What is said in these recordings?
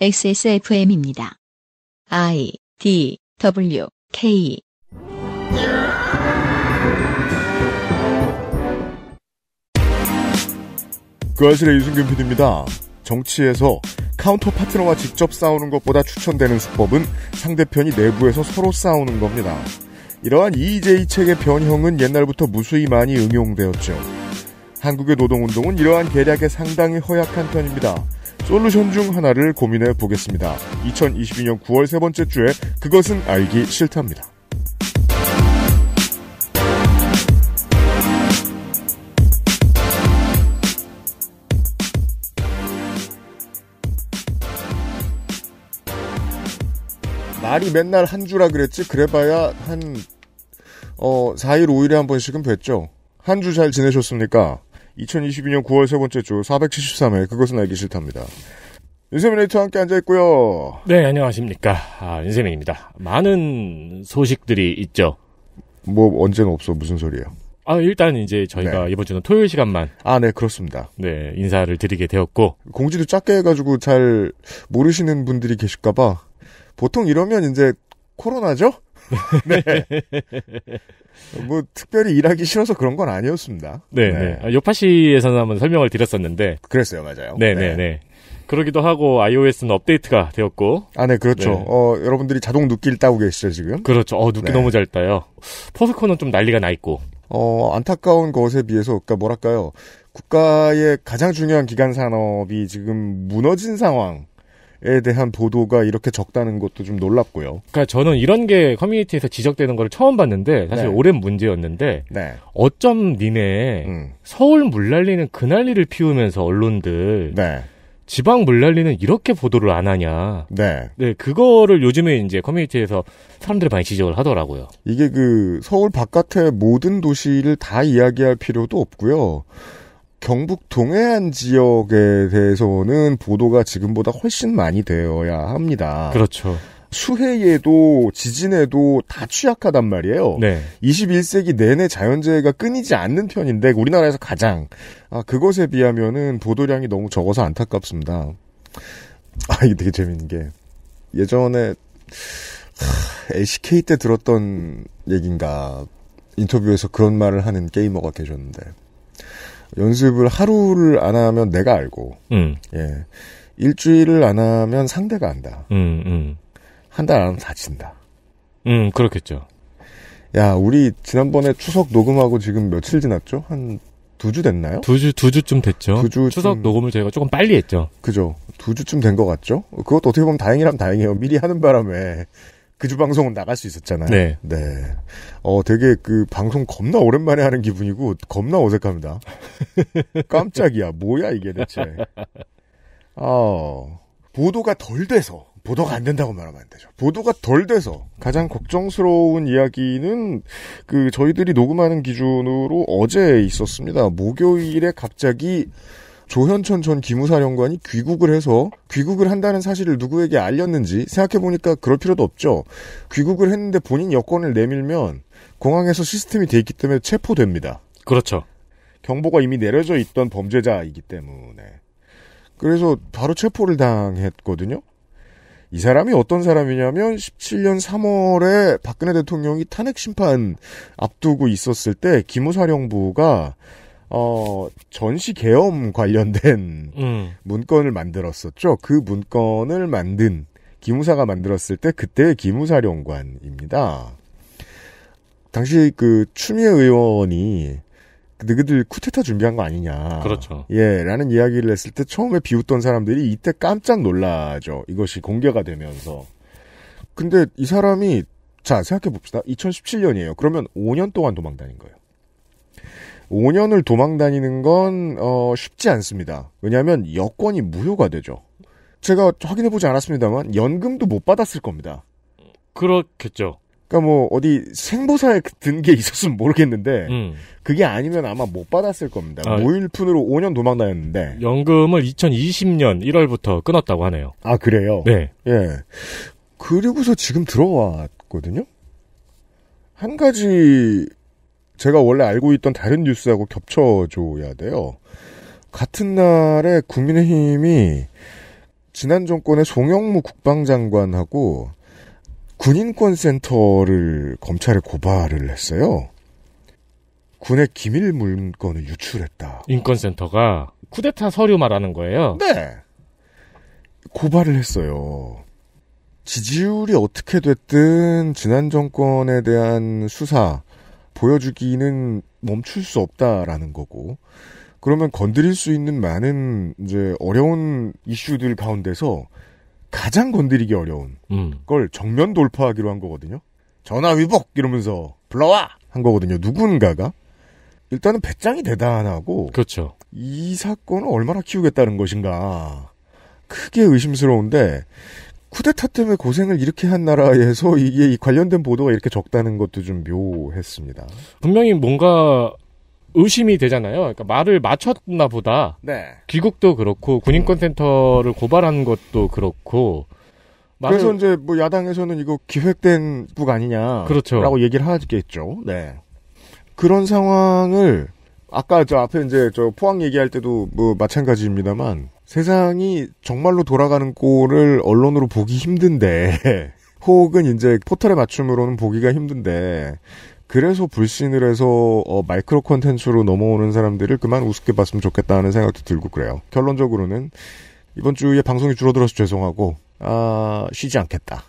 XSFM입니다. I D W K 그아실의 유승균 PD입니다. 정치에서 카운터 파트너와 직접 싸우는 것보다 추천되는 수법은 상대편이 내부에서 서로 싸우는 겁니다. 이러한 EJ 책의 변형은 옛날부터 무수히 많이 응용되었죠. 한국의 노동운동은 이러한 계략에 상당히 허약한 편입니다. 솔루션 중 하나를 고민해 보겠습니다. 2022년 9월 세 번째 주에 그것은 알기 싫답니다. 말이 맨날 한 주라 그랬지 그래봐야 한 어, 4일 5일에 한 번씩은 뵀죠. 한 주 잘 지내셨습니까? 2022년 9월 세 번째 주 473회 그것은 알기 싫답니다. 윤세민 에이트와 함께 앉아있고요. 네, 안녕하십니까. 아, 윤세민입니다. 많은 소식들이 있죠. 뭐, 언제는 없어. 무슨 소리예요? 아, 일단 이제 저희가 네. 이번 주는 토요일 시간만. 아, 네, 그렇습니다. 네, 인사를 드리게 되었고. 공지도 작게 해가지고 잘 모르시는 분들이 계실까봐 보통 이러면 이제 코로나죠? 네. 뭐 특별히 일하기 싫어서 그런 건 아니었습니다. 네, 네. 네. 아, 요파 시에서는 한번 설명을 드렸었는데 그랬어요, 맞아요. 네, 네, 네. 네. 그러기도 하고 iOS는 업데이트가 되었고. 아, 네, 그렇죠. 네. 어, 여러분들이 자동 눕기를 따고 계시죠, 지금? 그렇죠. 어, 눕기 네. 너무 잘 따요. 포스코는 좀 난리가 나 있고. 어, 안타까운 것에 비해서, 그니까 뭐랄까요. 국가의 가장 중요한 기간 산업이 지금 무너진 상황. 에 대한 보도가 이렇게 적다는 것도 좀 놀랍고요. 그러니까 저는 이런 게 커뮤니티에서 지적되는 걸 처음 봤는데 사실 네. 오랜 문제였는데 네. 어쩜 니네 음. 서울 물난리는 그난리를 피우면서 언론들 네. 지방 물난리는 이렇게 보도를 안 하냐. 네. 네, 그거를 요즘에 이제 커뮤니티에서 사람들이 많이 지적을 하더라고요. 이게 그 서울 바깥의 모든 도시를 다 이야기할 필요도 없고요. 경북 동해안 지역에 대해서는 보도가 지금보다 훨씬 많이 되어야 합니다. 그렇죠. 수해에도 지진에도 다 취약하단 말이에요. 네. 21세기 내내 자연재해가 끊이지 않는 편인데 우리나라에서 가장 아, 그것에 비하면은 보도량이 너무 적어서 안타깝습니다. 아 이게 되게 재밌는 게 예전에 하, LCK 때 들었던 얘긴가 인터뷰에서 그런 말을 하는 게이머가 계셨는데 연습을 하루를 안 하면 내가 알고, 음. 예. 일주일을 안 하면 상대가 안다. 음, 음. 한달 안 하면 다친다. 음, 그렇겠죠. 야, 우리 지난번에 추석 녹음하고 지금 며칠 지났죠? 한 두 주 됐나요? 두 주, 두 주쯤 됐죠. 두 주쯤... 추석 녹음을 저희가 조금 빨리 했죠. 그죠. 두 주쯤 된 것 같죠? 그것도 어떻게 보면 다행이라면 다행이에요. 미리 하는 바람에 그주 방송은 나갈 수 있었잖아요. 네. 네. 어, 되게 그 방송 겁나 오랜만에 하는 기분이고 겁나 어색합니다. 깜짝이야. 뭐야 이게 대체. 어, 보도가 덜 돼서 보도가 안 된다고 말하면 안 되죠. 보도가 덜 돼서 가장 걱정스러운 이야기는 그 저희들이 녹음하는 기준으로 어제 있었습니다. 목요일에 갑자기 조현천 전 기무사령관이 귀국을 해서 귀국을 한다는 사실을 누구에게 알렸는지 생각해보니까 그럴 필요도 없죠. 귀국을 했는데 본인 여권을 내밀면 공항에서 시스템이 돼 있기 때문에 체포됩니다. 그렇죠. 경보가 이미 내려져 있던 범죄자이기 때문에. 그래서 바로 체포를 당했거든요. 이 사람이 어떤 사람이냐면 17년 3월에 박근혜 대통령이 탄핵 심판 앞두고 있었을 때 기무사령부가 어, 전시 계엄 관련된 음. 문건을 만들었었죠. 그 문건을 만든 기무사가 만들었을 때 그때의 기무사령관입니다. 당시 그 추미애 의원이 너희들 쿠데타 준비한 거 아니냐. 그렇죠. 예, 라는 이야기를 했을 때 처음에 비웃던 사람들이 이때 깜짝 놀라죠. 이것이 공개가 되면서. 근데 이 사람이 자, 생각해 봅시다. 2017년이에요. 그러면 5년 동안 도망 다닌 거예요. 5년을 도망 다니는 건 어, 쉽지 않습니다. 왜냐하면 여권이 무효가 되죠. 제가 확인해 보지 않았습니다만 연금도 못 받았을 겁니다. 그렇겠죠. 그러니까 뭐 어디 생보사에 그 든게 있었으면 모르겠는데 음. 그게 아니면 아마 못 받았을 겁니다. 아, 모일푼으로 5년 도망 다녔는데 연금을 2020년 1월부터 끊었다고 하네요. 아 그래요? 네. 예. 그리고서 지금 들어왔거든요. 한 가지 제가 원래 알고 있던 다른 뉴스하고 겹쳐줘야 돼요. 같은 날에 국민의힘이 지난 정권의 송영무 국방장관하고 군인권센터를 검찰에 고발을 했어요. 군의 기밀 물건을 유출했다. 인권센터가 쿠데타 서류 말하는 거예요? 네. 고발을 했어요. 지지율이 어떻게 됐든 지난 정권에 대한 수사, 보여주기는 멈출 수 없다라는 거고 그러면 건드릴 수 있는 많은 이제 어려운 이슈들 가운데서 가장 건드리기 어려운 음. 걸 정면 돌파하기로 한 거거든요. 전화 위복 이러면서 불러와 한 거거든요. 누군가가 일단은 배짱이 대단하고 그렇죠. 이 사건을 얼마나 키우겠다는 것인가 크게 의심스러운데 쿠데타 때문에 고생을 이렇게 한 나라에서 이게 관련된 보도가 이렇게 적다는 것도 좀 묘했습니다. 분명히 뭔가 의심이 되잖아요. 그러니까 말을 맞췄나 보다. 네. 귀국도 그렇고 군인권센터를 음. 고발한 것도 그렇고. 그래서 이제 뭐 야당에서는 이거 기획된 북 아니냐. 그렇죠. 라고 얘기를 하겠죠. 네. 그런 상황을 아까 저 앞에 이제 저 포항 얘기할 때도 뭐 마찬가지입니다만 세상이 정말로 돌아가는 꼴을 언론으로 보기 힘든데 혹은 이제 포털의 맞춤으로는 보기가 힘든데 그래서 불신을 해서 어, 마이크로 콘텐츠로 넘어오는 사람들을 그만 우습게 봤으면 좋겠다는 생각도 들고 그래요. 결론적으로는 이번 주에 방송이 줄어들어서 죄송하고 아, 쉬지 않겠다.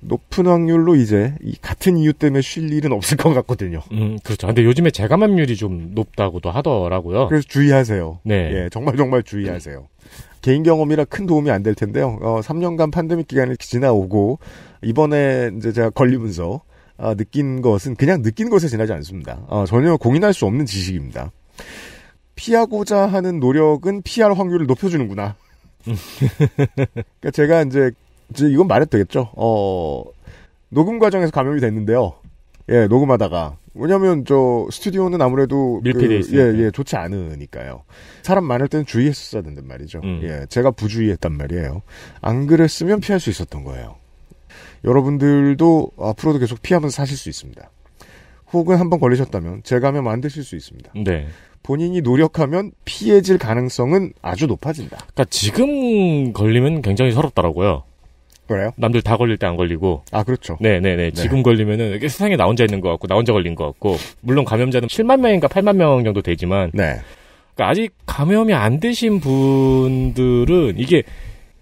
높은 확률로 이제 이 같은 이유 때문에 쉴 일은 없을 것 같거든요. 음, 그렇죠. 근데 요즘에 재감염률이좀 높다고도 하더라고요. 그래서 주의하세요. 네. 예, 정말 정말 주의하세요. 네. 개인 경험이라 큰 도움이 안 될 텐데요. 어, 3년간 판데믹 기간을 지나오고 이번에 이제 제가 걸리면서 어, 느낀 것은 그냥 느낀 것에 지나지 않습니다. 어, 전혀 공인할 수 없는 지식입니다. 피하고자 하는 노력은 피할 확률을 높여주는구나. 그러니까 제가 이제 이건 말해도 되겠죠. 어, 녹음 과정에서 감염이 됐는데요. 예, 녹음하다가. 왜냐면, 저, 스튜디오는 아무래도. 밀폐돼 그, 예, 예, 좋지 않으니까요. 사람 많을 때는 주의했었어야 된단 말이죠. 음. 예, 제가 부주의했단 말이에요. 안 그랬으면 피할 수 있었던 거예요. 여러분들도 앞으로도 계속 피하면서 사실 수 있습니다. 혹은 한번 걸리셨다면 재가면 만드실 수 있습니다. 네. 본인이 노력하면 피해질 가능성은 아주 높아진다. 그니까 지금 걸리면 굉장히 서럽더라고요. 그래요? 남들 다 걸릴 때 안 걸리고. 아, 그렇죠. 네네네. 네. 지금 걸리면은 이게 세상에 나 혼자 있는 것 같고, 나 혼자 걸린 것 같고, 물론 감염자는 7만 명인가 8만 명 정도 되지만. 네. 그러니까 아직 감염이 안 되신 분들은 이게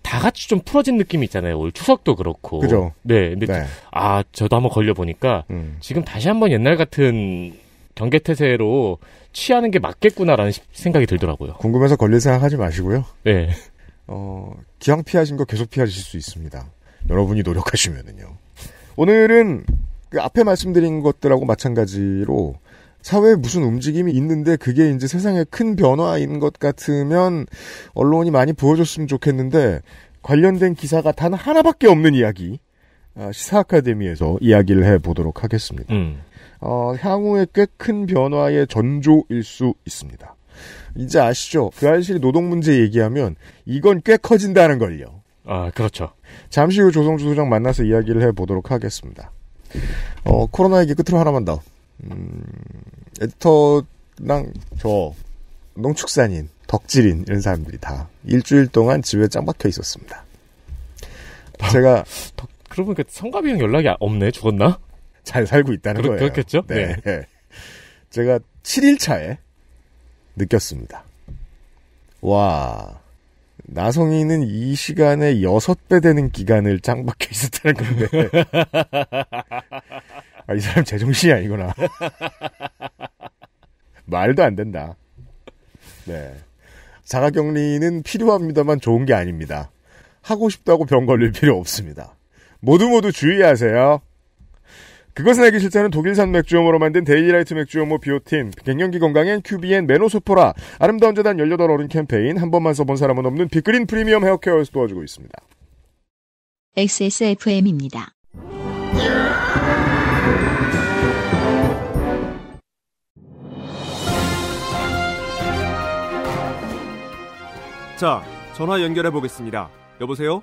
다 같이 좀 풀어진 느낌이 있잖아요. 올 추석도 그렇고. 그죠. 네. 근데 네. 아 저도 한번 걸려 보니까 음. 지금 다시 한번 옛날 같은 경계 태세로 취하는 게 맞겠구나라는 생각이 들더라고요. 궁금해서 걸릴 생각하지 마시고요. 네. 어 기왕 피하신 거 계속 피하실 수 있습니다. 여러분이 노력하시면은요. 오늘은 그 앞에 말씀드린 것들하고 마찬가지로 사회에 무슨 움직임이 있는데 그게 이제 세상에큰 변화인 것 같으면 언론이 많이 보여줬으면 좋겠는데 관련된 기사가 단 하나밖에 없는 이야기 아, 시사 아카데미에서 이야기를 해보도록 하겠습니다. 음. 어, 향후에 꽤 큰 변화의 전조일 수 있습니다. 이제 아시죠? 그 알실 노동 문제 얘기하면 이건 꽤 커진다는 걸요. 아, 그렇죠. 잠시 후 조성주 소장 만나서 이야기를 해보도록 하겠습니다. 어, 코로나 얘기 끝으로 하나만 더. 음, 에디터랑 저, 농축산인, 덕질인, 이런 사람들이 다 일주일 동안 집에 짱 박혀 있었습니다. 제가. 덕, 그러면보성가이형 연락이 없네? 죽었나? 잘 살고 있다는 그러, 거예요. 그렇겠죠? 네. 네. 네. 제가 7일 차에 느꼈습니다. 와, 나성이는 이 시간에 여섯 배 되는 기간을 짱박혀 있었다는 건데. 아, 이 사람 제정신이 아니구나. 말도 안 된다. 네. 자가 격리는 필요합니다만 좋은 게 아닙니다. 하고 싶다고 병 걸릴 필요 없습니다. 모두 모두 주의하세요. 그것은 알기 싫다는 독일산 맥주염으로 만든 데일리라이트 맥주염모 비오틴, 갱년기 건강엔 큐비엔 메노소포라, 아름다운 재단 18 어른 캠페인, 한 번만 써본 사람은 없는 빅그린 프리미엄 헤어케어에서 도와주고 있습니다. XSFM입니다. 자, 전화 연결해 보겠습니다. 여보세요?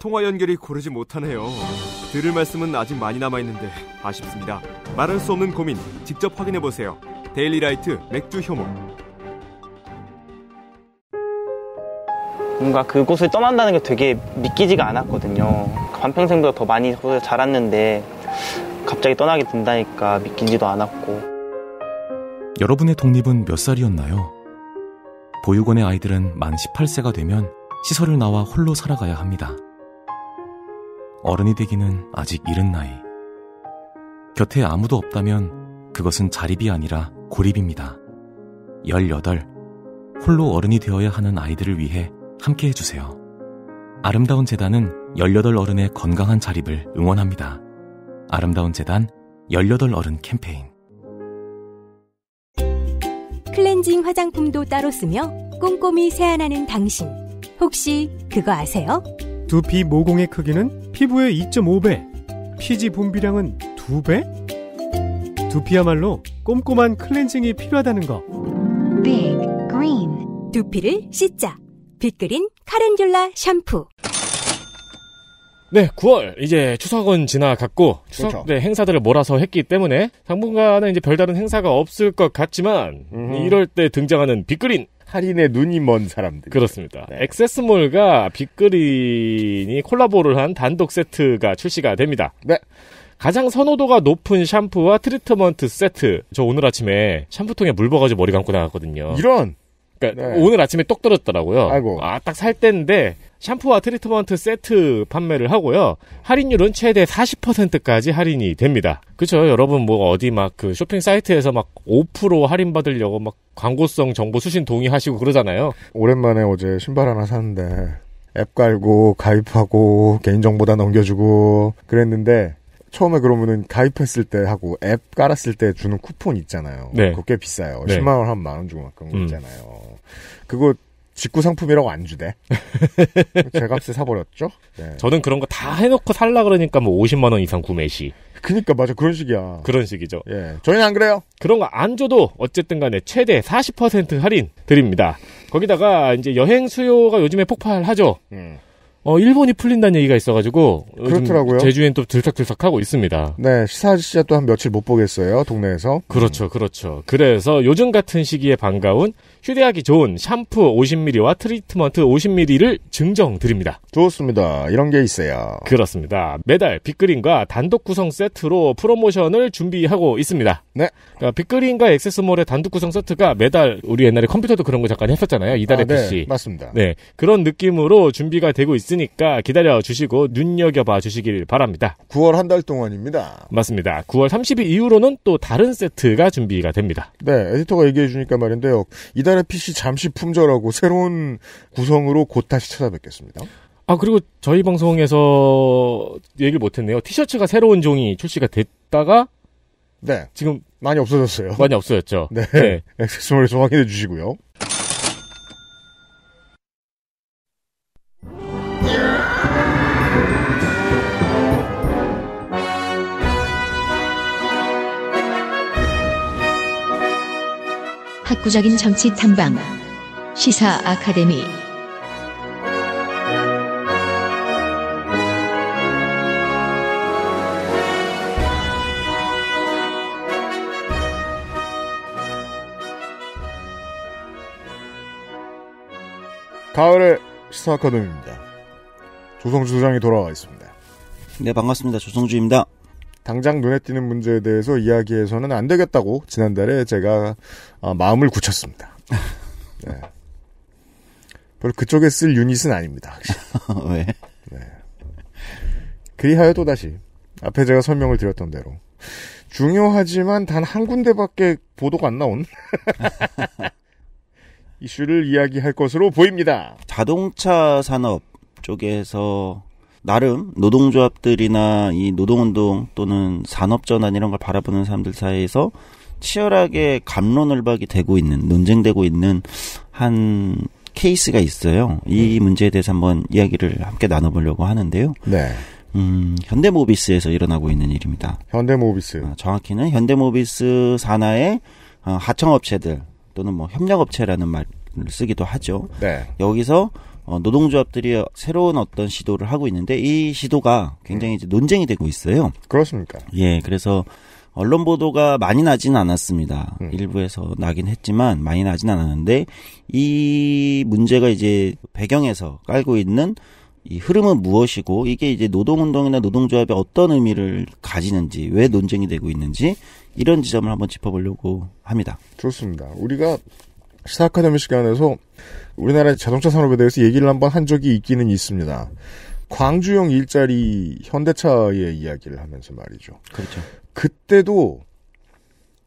통화 연결이 고르지 못하네요. 들을 말씀은 아직 많이 남아있는데 아쉽습니다. 말할 수 없는 고민 직접 확인해보세요. 데일리라이트 맥주 효모 뭔가 그곳을 떠난다는 게 되게 믿기지가 않았거든요. 반평생보다 더 많이 자랐는데 갑자기 떠나게 된다니까 믿기지도 않았고. 여러분의 독립은 몇 살이었나요? 보육원의 아이들은 만 18세가 되면 시설을 나와 홀로 살아가야 합니다. 어른이 되기는 아직 이른 나이. 곁에 아무도 없다면 그것은 자립이 아니라 고립입니다. 18. 홀로 어른이 되어야 하는 아이들을 위해 함께 해주세요. 아름다운 재단은 18 어른의 건강한 자립을 응원합니다. 아름다운 재단 18 어른 캠페인. 클렌징 화장품도 따로 쓰며 꼼꼼히 세안하는 당신. 혹시 그거 아세요? 두피 모공의 크기는 피부의 2.5배, 피지 분비량은 2배? 두피야말로 꼼꼼한 클렌징이 필요하다는 거. Big Green. 두피를 씻자. 빅그린 카렌듈라 샴푸. 네, 9월 이제 추석은 지나갔고 추석 그렇죠. 때 네, 행사들을 몰아서 했기 때문에 당분간은 이제 별다른 행사가 없을 것 같지만 음. 이럴 때 등장하는 빅그린 할인에 눈이 먼 사람들. 그렇습니다. 네. 액세스몰과 빅그린이 콜라보를 한 단독 세트가 출시가 됩니다. 네. 가장 선호도가 높은 샴푸와 트리트먼트 세트. 저 오늘 아침에 샴푸통에 물 버가지고 머리 감고 나갔거든요. 이런. 그니까 네. 오늘 아침에 똑 떨어졌더라고요. 아이고. 아, 딱 살 때인데 샴푸와 트리트먼트 세트 판매를 하고요. 할인율은 최대 40%까지 할인이 됩니다. 그렇죠 여러분, 뭐, 어디 막 그 쇼핑 사이트에서 막 5% 할인 받으려고 막 광고성 정보 수신 동의하시고 그러잖아요. 오랜만에 어제 신발 하나 샀는데, 앱 깔고, 가입하고, 개인정보 다 넘겨주고, 그랬는데, 처음에 그러면은 가입했을 때 하고 앱 깔았을 때 주는 쿠폰 있잖아요. 네. 그거 꽤 비싸요. 네. 10만 원한면 만원 주고 막 그런 거 음. 있잖아요. 그거 직구 상품이라고 안 주대. 제 값에 사버렸죠. 네. 저는 그런 거 다 해놓고 살라 그러니까 뭐 50만 원 이상 구매 시. 그니까 맞아 그런 식이야. 그런 식이죠. 예, 저희는 안 그래요. 그런 거 안 줘도 어쨌든간에 최대 40% 할인 드립니다. 거기다가 이제 여행 수요가 요즘에 폭발하죠. 음. 어, 일본이 풀린다는 얘기가 있어가지고. 그렇더라고요. 제주엔 또 들썩들썩 하고 있습니다. 네, 시사 아저씨가 또한 며칠 못 보겠어요, 동네에서. 그렇죠, 그렇죠. 그래서 요즘 같은 시기에 반가운 휴대하기 좋은 샴푸 50ml와 트리트먼트 50ml를 증정드립니다. 좋습니다. 이런 게 있어요. 그렇습니다. 매달 빅그린과 단독 구성 세트로 프로모션을 준비하고 있습니다. 네. 그러니까 빅그린과 액세스몰의 단독 구성 세트가 매달 우리 옛날에 컴퓨터도 그런 거 잠깐 했었잖아요. 이달의 아, 네. PC. 맞습니다. 네. 그런 느낌으로 준비가 되고 있으니까 기다려 주시고 눈여겨봐 주시길 바랍니다. 9월 한 달 동안입니다. 맞습니다. 9월 30일 이후로는 또 다른 세트가 준비가 됩니다. 네. 에디터가 얘기해 주니까 말인데요. 이달 달의 PC 잠시 품절하고 새로운 구성으로 곧 다시 찾아뵙겠습니다. 아 그리고 저희 방송에서 얘기를 못했네요. 티셔츠가 새로운 종이 출시가 됐다가 네 지금 많이 없어졌어요. 많이 없어졌죠. 네, 네. 액세스몰에서 확인해 주시고요. 독구적인 정치 탐방 시사 아카데미 가을의 시사 아카데미입니다. 조성주 소장이 돌아와 있습니다. 네, 반갑습니다. 조성주입니다. 당장 눈에 띄는 문제에 대해서 이야기해서는 안 되겠다고 지난달에 제가 어, 마음을 굳혔습니다. 네. 별로 그쪽에 쓸 유닛은 아닙니다. 왜? 네. 그리하여 또다시 앞에 제가 설명을 드렸던 대로 중요하지만 단 한 군데밖에 보도가 안 나온 이슈를 이야기할 것으로 보입니다. 자동차 산업 쪽에서 나름 노동조합들이나 이 노동운동 또는 산업전환 이런 걸 바라보는 사람들 사이에서 치열하게 감론을박이 되고 있는 논쟁되고 있는 한 케이스가 있어요. 이 네. 문제에 대해서 한번 이야기를 함께 나눠보려고 하는데요. 네. 음, 현대모비스에서 일어나고 있는 일입니다. 현대모비스. 아, 정확히는 현대모비스 산하의 어, 하청업체들 또는 뭐 협력업체라는 말을 쓰기도 하죠. 네. 여기서 어, 노동조합들이 새로운 어떤 시도를 하고 있는데 이 시도가 굉장히 이제 논쟁이 되고 있어요. 그렇습니까? 예, 그래서 언론 보도가 많이 나진 않았습니다. 음. 일부에서 나긴 했지만 많이 나진 않았는데 이 문제가 이제 배경에서 깔고 있는 이 흐름은 무엇이고 이게 이제 노동운동이나 노동조합이 어떤 의미를 가지는지 왜 논쟁이 되고 있는지 이런 지점을 한번 짚어보려고 합니다. 좋습니다. 우리가 시사아카데미 시간에서 우리나라의 자동차 산업에 대해서 얘기를 한번 한 적이 있기는 있습니다. 광주형 일자리 현대차의 이야기를 하면서 말이죠. 그렇죠. 그때도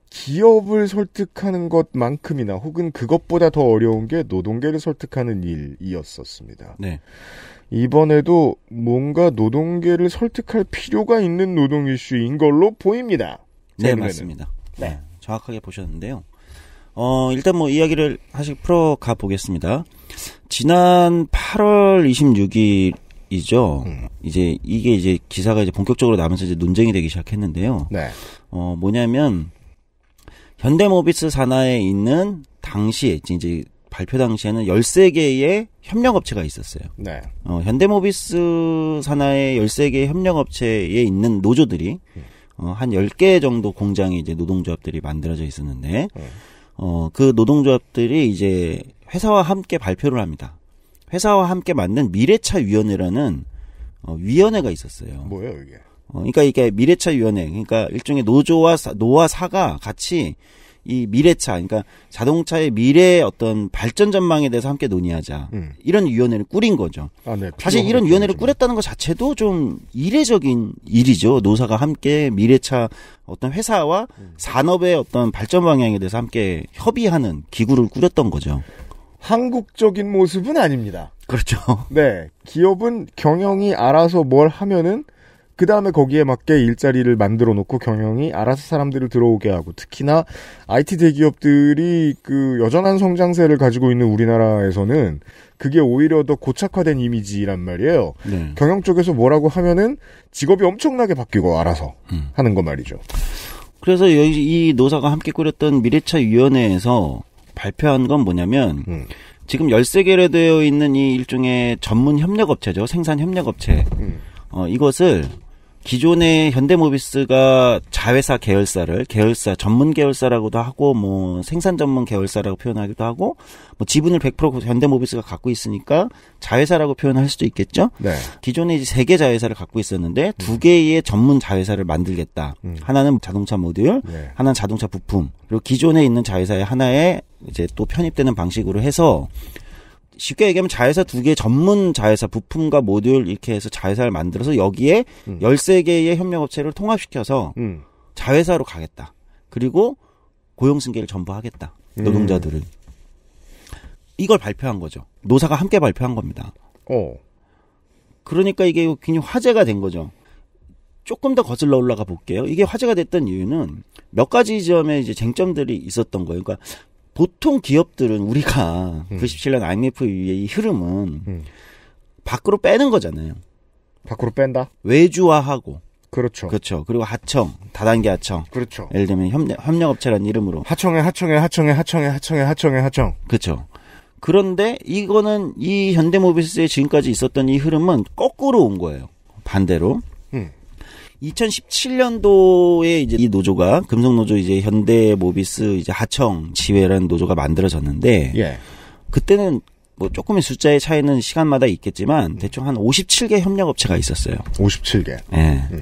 기업을 설득하는 것만큼이나 혹은 그것보다 더 어려운 게 노동계를 설득하는 일이었었습니다. 네. 이번에도 뭔가 노동계를 설득할 필요가 있는 노동 이슈인 걸로 보입니다. 네, 맞습니다. 네. 네. 정확하게 보셨는데요. 어, 일단 뭐 이야기를 하시 풀어 가 보겠습니다. 지난 8월 26일이죠. 음. 이제 이게 이제 기사가 이제 본격적으로 나면서 이제 논쟁이 되기 시작했는데요. 네. 어, 뭐냐면 현대모비스 산하에 있는 당시 에 이제 발표 당시에는 13개의 협력업체가 있었어요. 네. 어, 현대모비스 산하에 13개의 협력업체에 있는 노조들이 음. 어, 한 10개 정도 공장이 이제 노동조합들이 만들어져 있었는데 음. 어, 그 노동조합들이 이제 회사와 함께 발표를 합니다. 회사와 함께 만든 미래차 위원회라는 어, 위원회가 있었어요. 뭐예요, 이게? 어, 그러니까 이게 미래차 위원회. 그러니까 일종의 노조와 사, 노와 사가 같이 이 미래차, 그러니까 자동차의 미래 의 어떤 발전 전망에 대해서 함께 논의하자. 음. 이런 위원회를 꾸린 거죠. 아, 네. 사실 이런 위원회를 꾸렸다는 것 자체도 좀 이례적인 일이죠. 노사가 함께 미래차 어떤 회사와 음. 산업의 어떤 발전 방향에 대해서 함께 협의하는 기구를 꾸렸던 거죠. 한국적인 모습은 아닙니다. 그렇죠. 네. 기업은 경영이 알아서 뭘 하면은 그 다음에 거기에 맞게 일자리를 만들어 놓고 경영이 알아서 사람들을 들어오게 하고 특히나 IT 대기업들이 그 여전한 성장세를 가지고 있는 우리나라에서는 그게 오히려 더 고착화된 이미지란 말이에요. 네. 경영 쪽에서 뭐라고 하면은 직업이 엄청나게 바뀌고 알아서 음. 하는 거 말이죠. 그래서 이 노사가 함께 꾸렸던 미래차 위원회에서 발표한 건 뭐냐면 음. 지금 열세 개로 되어 있는 이 일종의 전문 협력업체죠. 생산 협력업체. 음. 어, 이것을 기존의 현대모비스가 자회사 계열사를 계열사 전문 계열사라고도 하고 뭐 생산 전문 계열사라고 표현하기도 하고 뭐 지분을 100% 현대모비스가 갖고 있으니까 자회사라고 표현할 수도 있겠죠. 네. 기존에 이제 세 개 자회사를 갖고 있었는데 두 음. 개의 전문 자회사를 만들겠다. 음. 하나는 자동차 모듈, 네. 하나는 자동차 부품. 그리고 기존에 있는 자회사의 하나에 이제 또 편입되는 방식으로 해서 쉽게 얘기하면 자회사 두개의 전문 자회사 부품과 모듈 이렇게 해서 자회사를 만들어서 여기에 음. 13개의 협력업체를 통합시켜서 음. 자회사로 가겠다. 그리고 고용 승계를 전부 하겠다. 음. 노동자들을. 음. 이걸 발표한 거죠. 노사가 함께 발표한 겁니다. 어. 그러니까 이게 굉장히 화제가 된 거죠. 조금 더 거슬러 올라가 볼게요. 이게 화제가 됐던 이유는 몇 가지 점에 이제 쟁점들이 있었던 거예요. 그러니까 보통 기업들은 우리가 음. 97년 IMF의 이 흐름은 음. 밖으로 빼는 거잖아요. 밖으로 뺀다? 외주화하고. 그렇죠. 그렇죠. 그리고 하청, 다단계 하청. 그렇죠. 예를 들면 협력, 협력업체라는 이름으로. 하청에, 하청에, 하청에, 하청에, 하청에, 하청에, 하청. 그렇죠. 그런데 이거는 이 현대모비스에 지금까지 있었던 이 흐름은 거꾸로 온 거예요. 반대로. 2017년도에 이제 이 노조가 금속노조 이제 현대 모비스 이제 하청 지회라는 노조가 만들어졌는데 예. 그때는 뭐 조금의 숫자의 차이는 시간마다 있겠지만 대충 한 57개 협력업체가 있었어요. 57개. 예. 음.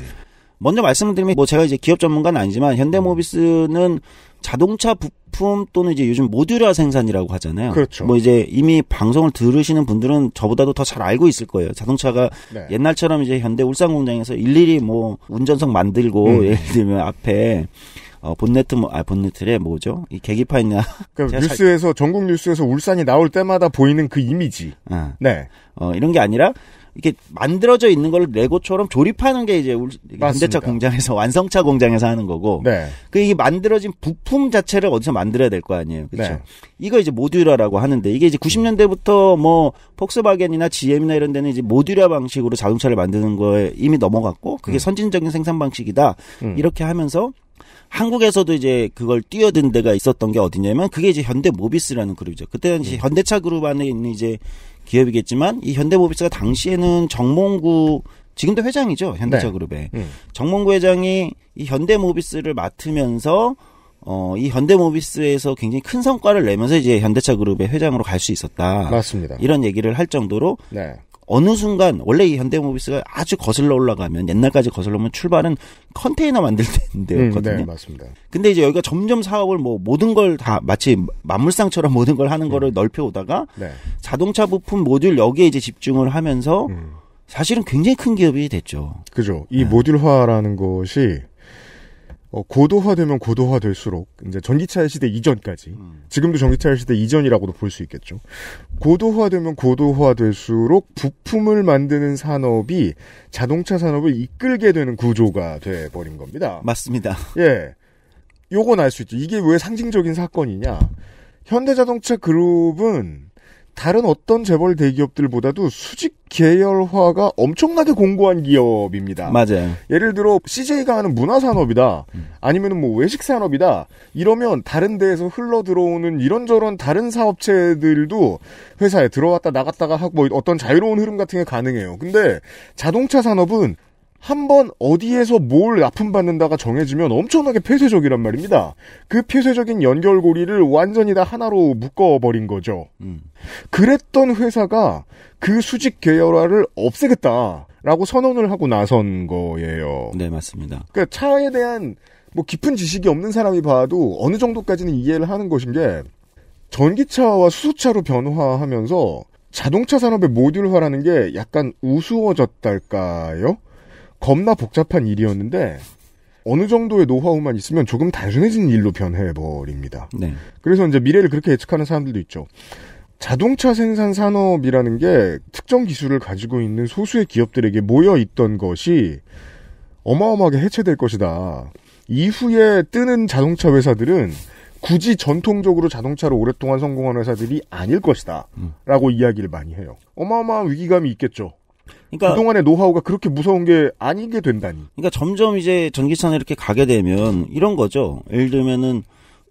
먼저 말씀드리면 뭐 제가 이제 기업 전문가는 아니지만 현대모비스는 자동차 부품 또는 이제 요즘 모듈화 생산이라고 하잖아요. 그렇죠. 뭐 이제 이미 방송을 들으시는 분들은 저보다도 더 잘 알고 있을 거예요. 자동차가 네. 옛날처럼 이제 현대 울산 공장에서 일일이 뭐 운전석 만들고 음. 예를 들면 앞에 어, 본네트, 뭐, 아, 본네트래, 뭐죠? 이계기판이나 그러니까 뉴스에서, 살... 전국 뉴스에서 울산이 나올 때마다 보이는 그 이미지. 아. 네. 어, 이런 게 아니라, 이렇게 만들어져 있는 걸 레고처럼 조립하는 게 이제 현대차 공장에서 완성차 공장에서 하는 거고 네. 그 이게 만들어진 부품 자체를 어디서 만들어야 될 거 아니에요. 그렇죠? 네. 이거 이제 모듈화라고 하는데 이게 이제 90년대부터 뭐 폭스바겐이나 GM이나 이런 데는 이제 모듈화 방식으로 자동차를 만드는 거에 이미 넘어갔고 그게 음. 선진적인 생산 방식이다. 음. 이렇게 하면서 한국에서도 이제 그걸 뛰어든 데가 있었던 게 어디냐면 그게 이제 현대 모비스라는 그룹이죠. 그때는 이제 음. 현대차 그룹 안에 있는 이제 기업이겠지만 이 현대모비스가 당시에는 정몽구 지금도 회장이죠 현대차그룹의 네. 예. 정몽구 회장이 이 현대모비스를 맡으면서 어, 이 현대모비스에서 굉장히 큰 성과를 내면서 이제 현대차그룹의 회장으로 갈 수 있었다. 맞습니다. 이런 얘기를 할 정도로 네. 어느 순간 원래 이 현대모비스가 아주 거슬러 올라가면 옛날까지 거슬러 오면 출발은 컨테이너 만들 때인데였거든요. 음, 네, 맞습니다. 근데 이제 여기가 점점 사업을 뭐 모든 걸 다 마치 만물상처럼 모든 걸 하는 네. 거를 넓혀 오다가 네. 자동차 부품 모듈 여기에 이제 집중을 하면서 음. 사실은 굉장히 큰 기업이 됐죠. 그죠. 이 네. 모듈화라는 것이 어, 고도화되면 고도화될수록 이제 전기차의 시대 이전까지 음. 지금도 전기차의 시대 이전이라고도 볼 수 있겠죠. 고도화되면 고도화될수록 부품을 만드는 산업이 자동차 산업을 이끌게 되는 구조가 돼 버린 겁니다. 맞습니다. 예. 요건 알 수 있죠. 이게 왜 상징적인 사건이냐? 현대자동차 그룹은 다른 어떤 재벌 대기업들보다도 수직 계열화가 엄청나게 공고한 기업입니다. 맞아요. 예를 들어 CJ가 하는 문화산업이다. 음. 아니면 뭐 외식산업이다. 이러면 다른 데에서 흘러 들어오는 이런저런 다른 사업체들도 회사에 들어왔다 나갔다가 하고 뭐 어떤 자유로운 흐름 같은 게 가능해요. 근데 자동차 산업은 한번 어디에서 뭘 납품받는다가 정해지면 엄청나게 폐쇄적이란 말입니다. 그 폐쇄적인 연결고리를 완전히 다 하나로 묶어버린 거죠. 음. 그랬던 회사가 그 수직 계열화를 없애겠다라고 선언을 하고 나선 거예요. 네, 맞습니다. 그러니까 차에 대한 뭐 깊은 지식이 없는 사람이 봐도 어느 정도까지는 이해를 하는 것인 게 전기차와 수소차로 변화하면서 자동차 산업의 모듈화라는 게 약간 우스워졌달까요? 겁나 복잡한 일이었는데 어느 정도의 노하우만 있으면 조금 단순해진 일로 변해버립니다. 네. 그래서 이제 미래를 그렇게 예측하는 사람들도 있죠. 자동차 생산 산업이라는 게 특정 기술을 가지고 있는 소수의 기업들에게 모여 있던 것이 어마어마하게 해체될 것이다. 이후에 뜨는 자동차 회사들은 굳이 전통적으로 자동차로 오랫동안 성공한 회사들이 아닐 것이다. 음. 라고 이야기를 많이 해요. 어마어마한 위기감이 있겠죠. 그러니까 그동안의 노하우가 그렇게 무서운 게 아니게 된다니. 그러니까 점점 이제 전기차는 이렇게 가게 되면 이런 거죠. 예를 들면은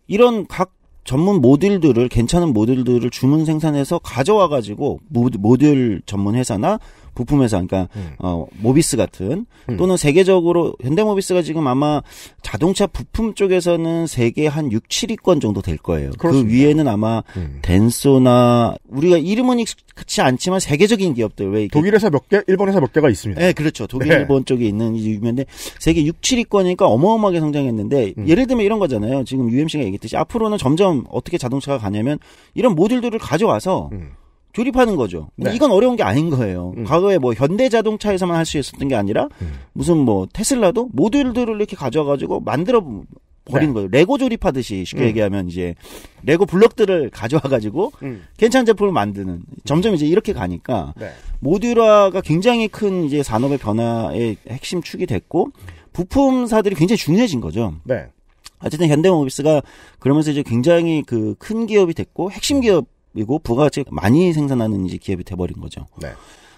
이런 각 전문 모듈들을 괜찮은 모듈들을 주문 생산해서 가져와 가지고 모듈 전문 회사나 부품회사, 그러니까 음. 어, 모비스 같은 음. 또는 세계적으로 현대모비스가 지금 아마 자동차 부품 쪽에서는 세계 한 6, 7위권 정도 될 거예요. 그 그렇습니다. 그 위에는 아마 음. 덴소나 우리가 이름은 익숙치 않지만 세계적인 기업들 왜 독일에서 몇 개, 일본에서 몇 개가 있습니다. 네, 그렇죠. 독일, 네. 일본 쪽에 있는 유명한데 세계 6, 7위권이니까 어마어마하게 성장했는데 음. 예를 들면 이런 거잖아요. 지금 UMC가 얘기했듯이 앞으로는 점점 어떻게 자동차가 가냐면 이런 모듈들을 가져와서 음. 조립하는 거죠. 네. 이건 어려운 게 아닌 거예요. 음. 과거에 뭐 현대 자동차에서만 할 수 있었던 게 아니라 음. 무슨 뭐 테슬라도 모듈들을 이렇게 가져가지고 만들어 버리는 네. 거예요. 레고 조립하듯이 쉽게 음. 얘기하면 이제 레고 블럭들을 가져와가지고 음. 괜찮은 제품을 만드는 점점 이제 이렇게 가니까 네. 모듈화가 굉장히 큰 이제 산업의 변화의 핵심 축이 됐고 부품사들이 굉장히 중요해진 거죠. 네. 어쨌든 현대모비스가 그러면서 이제 굉장히 그 큰 기업이 됐고 핵심 음. 기업 이고 부가가치 많이 생산하는 이제 기업이 돼버린 거죠. 네.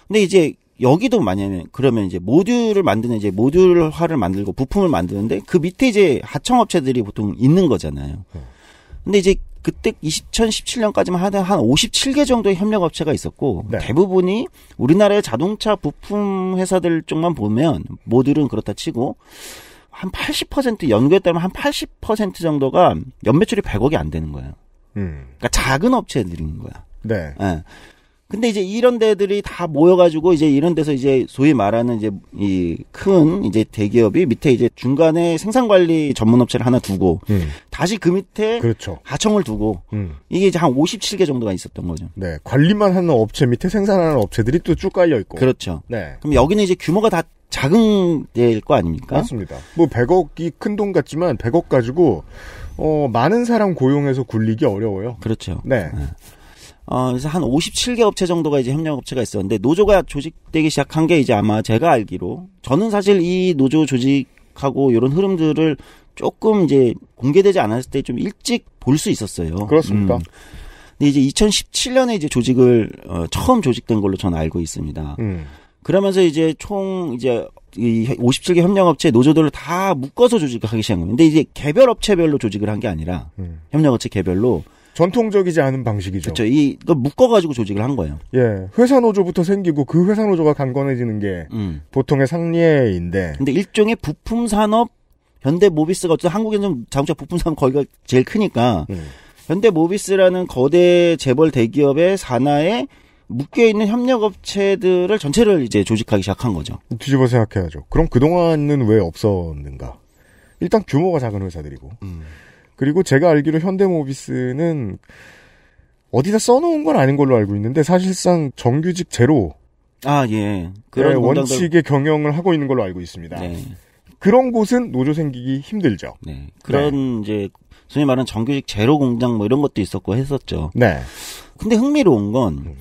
근데 이제 여기도 만약에 그러면 이제 모듈을 만드는 이제 모듈화를 만들고 부품을 만드는데 그 밑에 이제 하청업체들이 보통 있는 거잖아요. 네. 근데 이제 그때 2017년까지만 하던 한 57개 정도의 협력업체가 있었고 네. 대부분이 우리나라의 자동차 부품 회사들 쪽만 보면 모듈은 그렇다 치고 한 80% 연구에 따르면 한 80% 정도가 연매출이 100억이 안 되는 거예요. 음. 그러니까 작은 업체들인 거야. 네. 예. 근데 이제 이런 데들이 다 모여가지고 이제 이런 데서 이제 소위 말하는 이제 이 큰 이제 대기업이 밑에 이제 중간에 생산 관리 전문 업체를 하나 두고 음. 다시 그 밑에 그렇죠. 하청을 두고 음. 이게 이제 한 57개 정도가 있었던 거죠. 네, 관리만 하는 업체 밑에 생산하는 업체들이 또 쭉 깔려 있고. 그렇죠. 네. 그럼 여기는 이제 규모가 다 작은 데일 거 아닙니까? 맞습니다. 뭐 100억이 큰 돈 같지만 100억 가지고 어, 많은 사람 고용해서 굴리기 어려워요. 그렇죠. 네. 네. 어, 그래서 한 57개 업체 정도가 이제 협력업체가 있었는데, 노조가 조직되기 시작한 게 이제 아마 제가 알기로, 저는 사실 이 노조 조직하고 이런 흐름들을 조금 이제 공개되지 않았을 때 좀 일찍 볼 수 있었어요. 그렇습니다. 음. 근데 이제 2017년에 이제 조직을, 어, 처음 조직된 걸로 저는 알고 있습니다. 음. 그러면서 이제 총 이제 이 57개 협력업체 노조들을 다 묶어서 조직하기 시작한 겁니다. 근데 이제 개별 업체별로 조직을 한 게 아니라 음. 협력업체 개별로 전통적이지 않은 방식이죠. 그렇죠. 이 묶어가지고 조직을 한 거예요. 예, 회사 노조부터 생기고 그 회사 노조가 강건해지는 게 음. 보통의 상례인데. 근데 일종의 부품 산업 현대 모비스가 어쨌든 한국에는 자동차 부품 산업 거기가 제일 크니까 음. 현대 모비스라는 거대 재벌 대기업의 산하에 묶여 있는 협력업체들을 전체를 이제 조직하기 시작한 거죠. 뒤집어 생각해야죠. 그럼 그 동안은 왜 없었는가? 일단 규모가 작은 회사들이고 음. 그리고 제가 알기로 현대모비스는 어디다 써놓은 건 아닌 걸로 알고 있는데 사실상 정규직 제로 아 예. 그런 네, 원칙의 공장들... 경영을 하고 있는 걸로 알고 있습니다. 네. 그런 곳은 노조 생기기 힘들죠. 네. 그런 네. 이제 소위 말하는 정규직 제로 공장 뭐 이런 것도 있었고 했었죠. 네. 근데 흥미로운 건 음.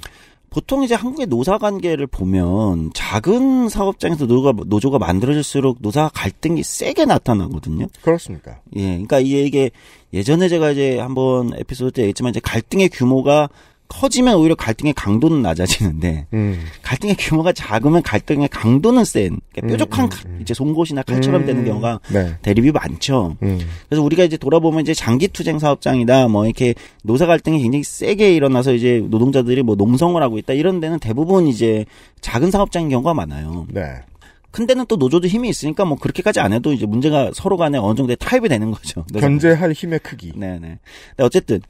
보통 이제 한국의 노사 관계를 보면 작은 사업장에서 노조가, 노조가 만들어질수록 노사 갈등이 세게 나타나거든요. 그렇습니까? 예. 그러니까 이게 예전에 제가 이제 한번 에피소드 때 얘기했지만 이제 갈등의 규모가 커지면 오히려 갈등의 강도는 낮아지는데 음. 갈등의 규모가 작으면 갈등의 강도는 센 그러니까 음, 뾰족한 음, 음, 이제 송곳이나 칼처럼 되는 음, 경우가 네. 대립이 많죠. 그래서 우리가 이제 돌아보면 이제 장기 투쟁 사업장이다 뭐 이렇게 노사 갈등이 굉장히 세게 일어나서 이제 노동자들이 뭐 농성을 하고 있다 이런 데는 대부분 이제 작은 사업장인 경우가 많아요. 네. 큰데는 또 노조도 힘이 있으니까 뭐 그렇게까지 안 해도 이제 문제가 서로 간에 어느 정도의 타입이 되는 거죠. 노사는. 견제할 힘의 크기. 네네. 근 어쨌든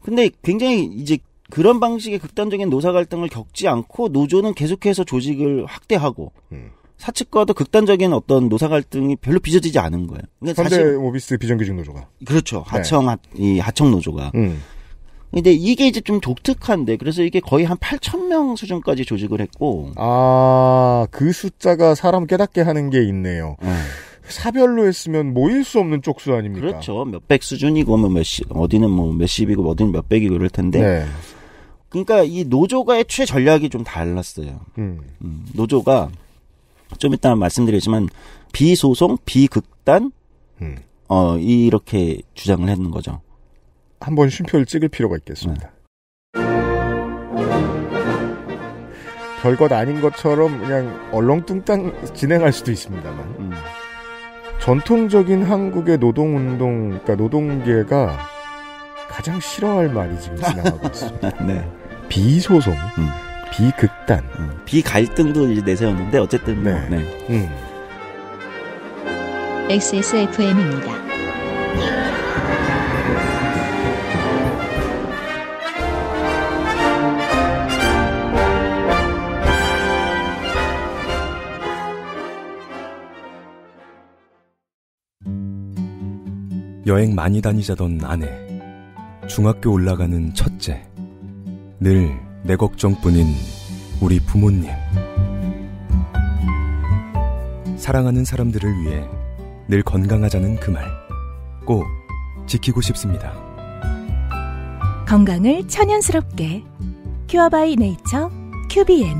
근데 굉장히 이제 그런 방식의 극단적인 노사 갈등을 겪지 않고 노조는 계속해서 조직을 확대하고 음. 사측과도 극단적인 어떤 노사 갈등이 별로 빚어지지 않은 거예요. 그러니까 사실 모비스 비정규직 노조가 그렇죠. 네. 하청 네. 이 하청 노조가. 음. 근데 이게 이제 좀 독특한데 그래서 이게 거의 한 8천 명 수준까지 조직을 했고 아 그 숫자가 사람 깨닫게 하는 게 있네요. 음. 사별로 했으면 모일 수 없는 쪽수 아닙니까? 그렇죠. 몇백 수준이고 뭐몇 어디는 뭐 몇십이고 어디는 몇백이고 럴 텐데 네. 그러니까 이 노조가의 최 전략이 좀 달랐어요. 음. 음, 노조가 좀 이따 말씀드리지만 비소송, 비극단, 음. 어 이렇게 주장을 했는 거죠. 한 번 쉼표를 찍을 필요가 있겠습니다. 네. 별것 아닌 것처럼 그냥 얼렁뚱땅 진행할 수도 있습니다만 음. 전통적인 한국의 노동운동, 그러니까 노동계가 가장 싫어할 말이 지금 지나가고 있습니다. 네. 비소송, 음. 비극단, 음. 비갈등도 이제 내세웠는데 어쨌든 네. 뭐, 네. 네. 음. XSFM입니다. 여행 많이 다니자던 아내, 중학교 올라가는 첫째. 늘내 걱정뿐인 우리 부모님. 사랑하는 사람들을 위해 늘 건강하자는 그 말. 꼭 지키고 싶습니다. 건강을 천연스럽게. 큐어바이 네이처 큐비엔.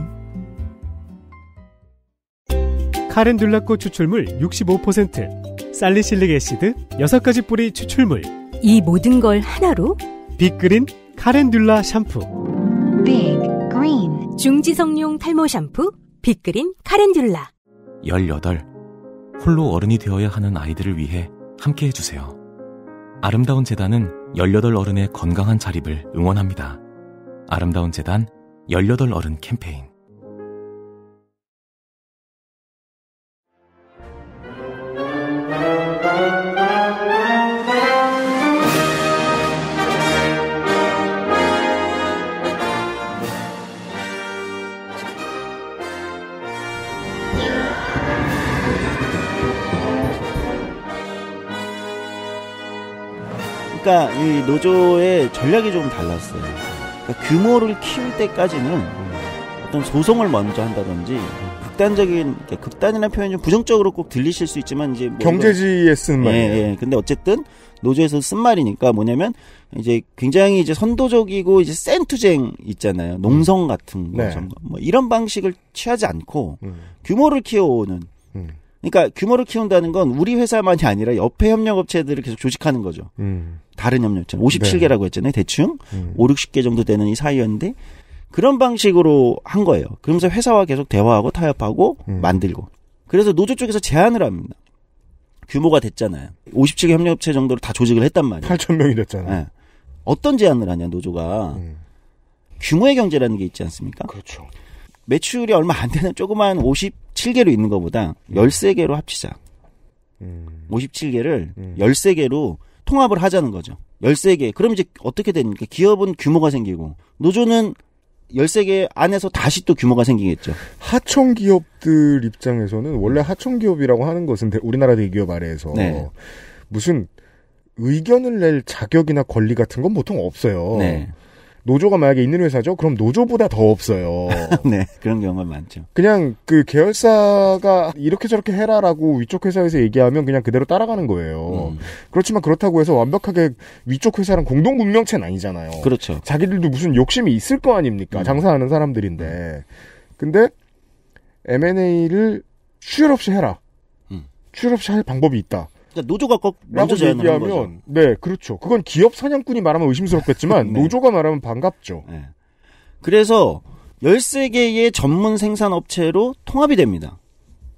카렌듈라꽃 추출물 65%, 살리실릭 애시드 6가지 뿌리 추출물. 이 모든 걸 하나로 빅그린 카렌듈라 샴푸. Big Green 중지성용 탈모 샴푸 빅그린 카렌듈라 18 홀로 어른이 되어야 하는 아이들을 위해 함께 해주세요. 아름다운 재단은 18 어른의 건강한 자립을 응원합니다. 아름다운 재단 18 어른 캠페인 그러니까 이 노조의 전략이 좀 달랐어요. 그러니까 규모를 키울 때까지는 어떤 소송을 먼저 한다든지 극단적인 극단이라는 표현이 좀 부정적으로 꼭 들리실 수 있지만 이제 뭐 경제지에 쓴 말이에요. 예, 예. 근데 어쨌든 노조에서 쓴 말이니까 뭐냐면 이제 굉장히 이제 선도적이고 이제 센 투쟁 있잖아요. 농성 같은 거, 네. 뭐 이런 방식을 취하지 않고 음. 규모를 키워오는 그러니까 규모를 키운다는 건 우리 회사만이 아니라 옆에 협력업체들을 계속 조직하는 거죠. 음. 다른 협력업체 57개라고 네. 했잖아요. 대충 음. 5, 60개 정도 되는 이 사이였는데 그런 방식으로 한 거예요. 그러면서 회사와 계속 대화하고 타협하고 음. 만들고. 그래서 노조 쪽에서 제안을 합니다. 규모가 됐잖아요. 57개 협력업체 정도로 다 조직을 했단 말이에요. 8천 명이 됐잖아요. 네. 어떤 제안을 하냐 노조가 음. 규모의 경제라는 게 있지 않습니까? 그렇죠. 매출이 얼마 안 되는 조그만 57개로 있는 것보다 13개로 음. 합치자. 57개를 음. 13개로 음. 통합을 하자는 거죠. 13개. 그럼 이제 어떻게 되니까 기업은 규모가 생기고 노조는 13개 안에서 다시 또 규모가 생기겠죠. 하청 기업들 입장에서는 원래 하청 기업이라고 하는 것은 우리나라 대기업 아래에서 네. 무슨 의견을 낼 자격이나 권리 같은 건 보통 없어요. 네. 노조가 만약에 있는 회사죠? 그럼 노조보다 더 없어요. 네, 그런 경우가 많죠. 그냥 그 계열사가 이렇게 저렇게 해라라고 위쪽 회사에서 얘기하면 그냥 그대로 따라가는 거예요. 음. 그렇지만 그렇다고 해서 완벽하게 위쪽 회사랑 공동 분명체는 아니잖아요. 그렇죠. 자기들도 무슨 욕심이 있을 거 아닙니까? 음. 장사하는 사람들인데. 근데 M&A를 출혈 없이 해라. 출혈 음. 없이 할 방법이 있다. 그러니까 노조가 꼭 먼저 제안하는 거죠. 네, 그렇죠. 그건 기업 사냥꾼이 말하면 의심스럽겠지만 네. 노조가 말하면 반갑죠. 네. 그래서 13개의 전문 생산 업체로 통합이 됩니다.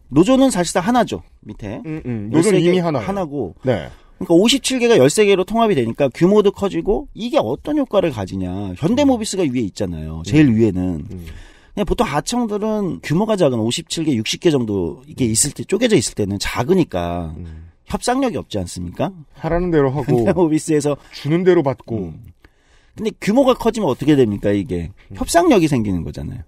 노조는 사실상 하나죠. 밑에. 음, 음. 노조는 이미 하나 하나고. 네. 그러니까 57개가 13개로 통합이 되니까 규모도 커지고 이게 어떤 효과를 가지냐. 현대모비스가 위에 있잖아요. 음. 제일 음. 위에는. 그 보통 하청들은 규모가 작은 57개, 60개 정도 이게 있을 때 쪼개져 있을 때는 작으니까 음. 협상력이 없지 않습니까? 하라는 대로 하고 오비스에서 주는 대로 받고. 음. 근데 규모가 커지면 어떻게 됩니까 이게 협상력이 생기는 거잖아요.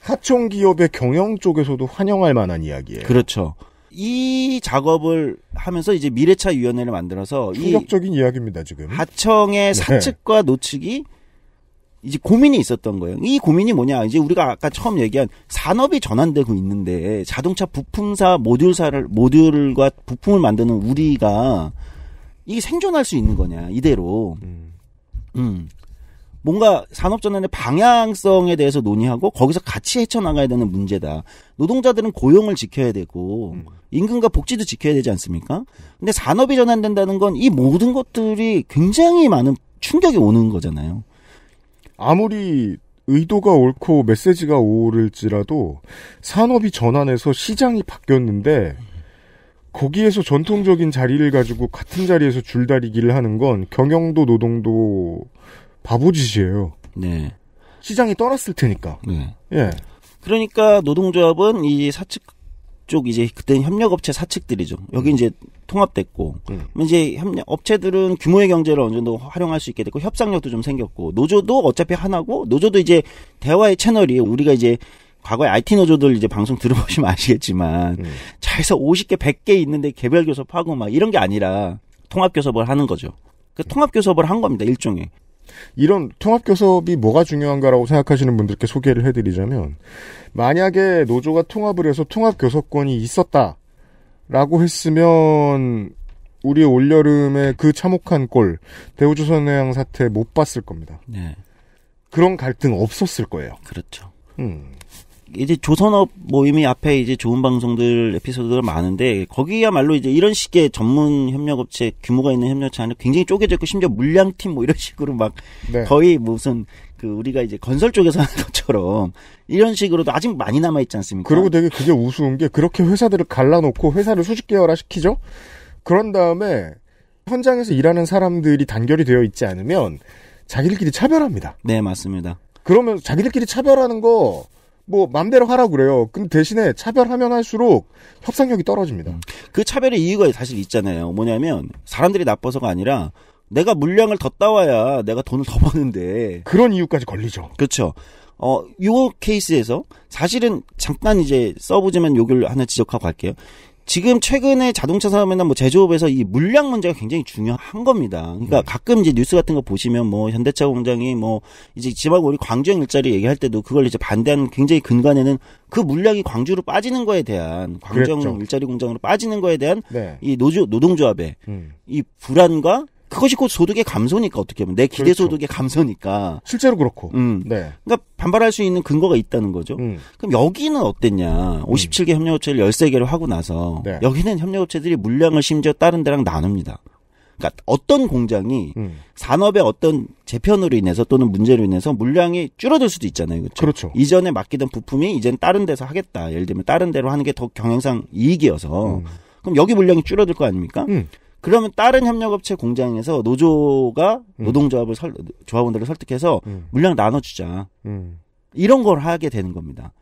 하청 기업의 경영 쪽에서도 환영할 만한 이야기예요. 그렇죠. 이 작업을 하면서 이제 미래차 위원회를 만들어서 충격적인 이 이야기입니다 지금 하청의 사측과 네. 노측이 이제 고민이 있었던 거예요. 이 고민이 뭐냐? 이제 우리가 아까 처음 얘기한 산업이 전환되고 있는데 자동차 부품사 모듈사를 모듈과 부품을 만드는 우리가 이게 생존할 수 있는 거냐 이대로. 음. 음. 뭔가 산업 전환의 방향성에 대해서 논의하고 거기서 같이 헤쳐나가야 되는 문제다. 노동자들은 고용을 지켜야 되고 임금과 음. 복지도 지켜야 되지 않습니까? 근데 산업이 전환된다는 건 이 모든 것들이 굉장히 많은 충격이 오는 거잖아요. 아무리 의도가 옳고 메시지가 옳을지라도 산업이 전환해서 시장이 바뀌었는데 거기에서 전통적인 자리를 가지고 같은 자리에서 줄다리기를 하는 건 경영도 노동도 바보짓이에요. 네. 시장이 떠났을 테니까. 네. 예. 그러니까 노동조합은 이 사측 쪽 이제 그때 협력업체 사측들이죠. 여기 음. 이제 통합됐고 음. 이제 업체들은 규모의 경제를 어느 정도 활용할 수 있게 됐고 협상력도 좀 생겼고 노조도 어차피 하나고 노조도 이제 대화의 채널이 우리가 이제 과거에 IT 노조들 이제 방송 들어보시면 아시겠지만 음. 자에서 50개 100개 있는데 개별 교섭하고 막 이런 게 아니라 통합 교섭을 하는 거죠. 그 통합 교섭을 한 겁니다. 일종의. 이런 통합 교섭이 뭐가 중요한가라고 생각하시는 분들께 소개를 해드리자면 만약에 노조가 통합을 해서 통합 교섭권이 있었다. 라고 했으면 우리 올여름에 그 참혹한 꼴 대우조선해양 사태 못 봤을 겁니다. 네. 그런 갈등 없었을 거예요. 그렇죠. 음. 이제 조선업 모임이 뭐 앞에 이제 좋은 방송들 에피소드가 많은데 거기야말로 이제 이런 식의 전문 협력업체 규모가 있는 협력체 안에 굉장히 쪼개져 있고 심지어 물량팀 뭐 이런 식으로 막 네. 거의 무슨 그 우리가 이제 건설 쪽에서 하는 것처럼 이런 식으로도 아직 많이 남아 있지 않습니까? 그리고 되게 그게 우스운 게 그렇게 회사들을 갈라놓고 회사를 수직 계열화 시키죠. 그런 다음에 현장에서 일하는 사람들이 단결이 되어 있지 않으면 자기들끼리 차별합니다. 네, 맞습니다. 그러면 자기들끼리 차별하는 거, 뭐, 맘대로 하라고 그래요. 근데 대신에 차별하면 할수록 협상력이 떨어집니다. 음. 그 차별의 이유가 사실 있잖아요. 뭐냐면, 사람들이 나빠서가 아니라, 내가 물량을 더 따와야 내가 돈을 더 버는데 그런 이유까지 걸리죠. 그렇죠. 어, 요 케이스에서 사실은 잠깐 이제 써보지만 요걸 하나 지적하고 갈게요. 지금 최근에 자동차 산업이나 뭐 제조업에서 이 물량 문제가 굉장히 중요한 겁니다. 그러니까 네. 가끔 이제 뉴스 같은 거 보시면 뭐 현대차 공장이 뭐 이제 지방고 우리 광주형 일자리 얘기할 때도 그걸 이제 반대하는 굉장히 근간에는 그 물량이 광주로 빠지는 거에 대한 광주형 일자리 공장으로 빠지는 거에 대한 네. 이 노조 노동조합의 음. 이 불안과 그것이 곧 소득의 감소니까 어떻게 보면 내 기대 그렇죠. 소득의 감소니까 실제로 그렇고. 음. 네. 그러니까 반발할 수 있는 근거가 있다는 거죠. 음. 그럼 여기는 어땠냐? 57개 음. 협력업체를 13개를 하고 나서 네. 여기는 협력업체들이 물량을 심지어 다른 데랑 나눕니다. 그러니까 어떤 공장이 음. 산업의 어떤 재편으로 인해서 또는 문제로 인해서 물량이 줄어들 수도 있잖아요. 그렇죠? 그렇죠. 이전에 맡기던 부품이 이젠 다른 데서 하겠다. 예를 들면 다른 데로 하는 게 더 경영상 이익이어서 음. 그럼 여기 물량이 줄어들 거 아닙니까? 음. 그러면 다른 협력업체 공장에서 노조가 음. 노동조합을 설, 조합원들을 설득해서 음. 물량 나눠주자. 음. 이런 걸 하게 되는 겁니다.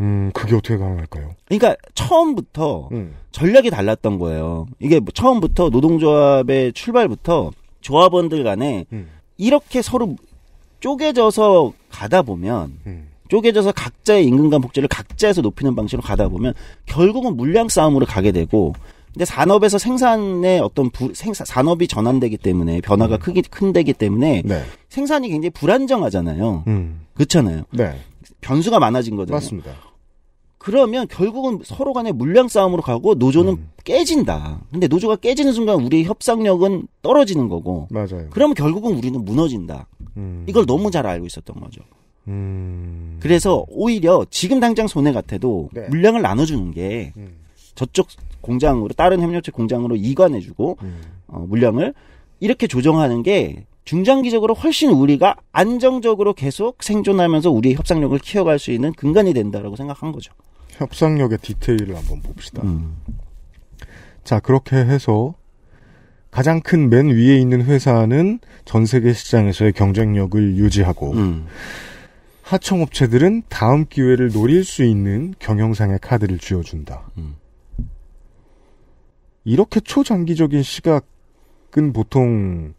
음, 그게 어떻게 가능할까요? 그러니까 처음부터 음. 전략이 달랐던 거예요. 이게 뭐 처음부터 노동조합의 출발부터 조합원들 간에 음. 이렇게 서로 쪼개져서 가다 보면 음. 쪼개져서 각자의 임금과 복지를 각자에서 높이는 방식으로 가다 보면 결국은 물량 싸움으로 가게 되고 근데 산업에서 생산의 어떤 부, 생산 산업이 전환되기 때문에 변화가 음. 크기 큰데기 때문에 네. 생산이 굉장히 불안정하잖아요. 음. 그렇잖아요. 네. 변수가 많아진 거죠. 맞습니다. 그러면 결국은 서로 간에 물량 싸움으로 가고 노조는 음. 깨진다. 근데 노조가 깨지는 순간 우리의 협상력은 떨어지는 거고. 맞아요. 그러면 결국은 우리는 무너진다. 음. 이걸 너무 잘 알고 있었던 거죠. 음. 그래서 오히려 지금 당장 손해 같아도 네. 물량을 나눠주는 게 음. 저쪽 공장으로 다른 협력체 공장으로 이관해주고 음. 어, 물량을 이렇게 조정하는 게 중장기적으로 훨씬 우리가 안정적으로 계속 생존하면서 우리의 협상력을 키워갈 수 있는 근간이 된다라고 생각한 거죠. 협상력의 디테일을 한번 봅시다. 음. 자 그렇게 해서 가장 큰 맨 위에 있는 회사는 전 세계 시장에서의 경쟁력을 유지하고 음. 하청업체들은 다음 기회를 노릴 수 있는 경영상의 카드를 쥐어준다. 음. 이렇게 초장기적인 시각은 보통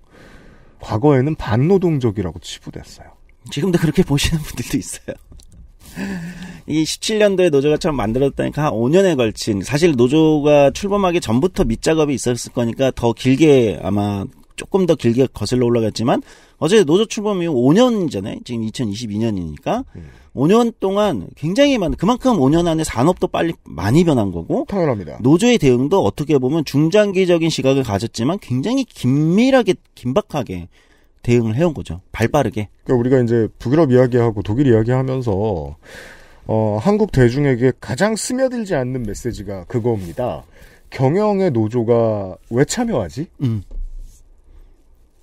과거에는 반노동적이라고 치부됐어요. 지금도 그렇게 보시는 분들도 있어요. 이 17년도에 노조가 처음 만들었다니까 한 5년에 걸친 사실 노조가 출범하기 전부터 밑작업이 있었을 거니까 더 길게 아마 조금 더 길게 거슬러 올라갔지만 어제 노조 출범 이후 5년 전에 지금 2022년이니까 음. 5년 동안 굉장히 많은 그만큼 5년 안에 산업도 빨리 많이 변한 거고 당연합니다. 노조의 대응도 어떻게 보면 중장기적인 시각을 가졌지만 굉장히 긴밀하게 긴박하게 대응을 해온 거죠. 발빠르게. 그러니까 우리가 이제 북유럽 이야기하고 독일 이야기하면서 어, 한국 대중에게 가장 스며들지 않는 메시지가 그겁니다. 경영의 노조가 왜 참여하지? 음.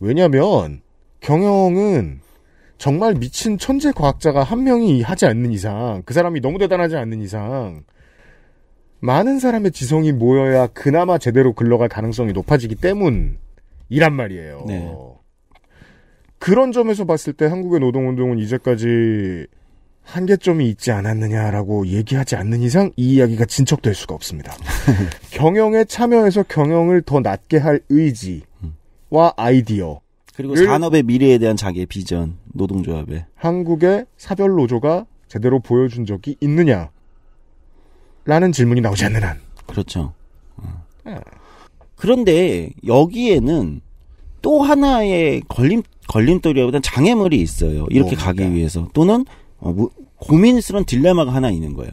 왜냐면 경영은 정말 미친 천재 과학자가 한 명이 하지 않는 이상, 그 사람이 너무 대단하지 않는 이상, 많은 사람의 지성이 모여야 그나마 제대로 글러갈 가능성이 높아지기 때문이란 말이에요. 네. 그런 점에서 봤을 때 한국의 노동운동은 이제까지 한계점이 있지 않았느냐라고 얘기하지 않는 이상 이 이야기가 진척될 수가 없습니다. 경영에 참여해서 경영을 더 낮게 할 의지와 아이디어, 그리고 산업의 미래에 대한 자기의 비전, 노동조합의 한국의 사별 노조가 제대로 보여준 적이 있느냐? 라는 질문이 나오지 않는 한. 그렇죠. 어. 예. 그런데 여기에는 또 하나의 걸림 걸림돌이라기보다 장애물이 있어요. 이렇게 뭡니까? 뭐, 가기 그러니까. 위해서 또는 어, 뭐, 고민스러운 딜레마가 하나 있는 거예요.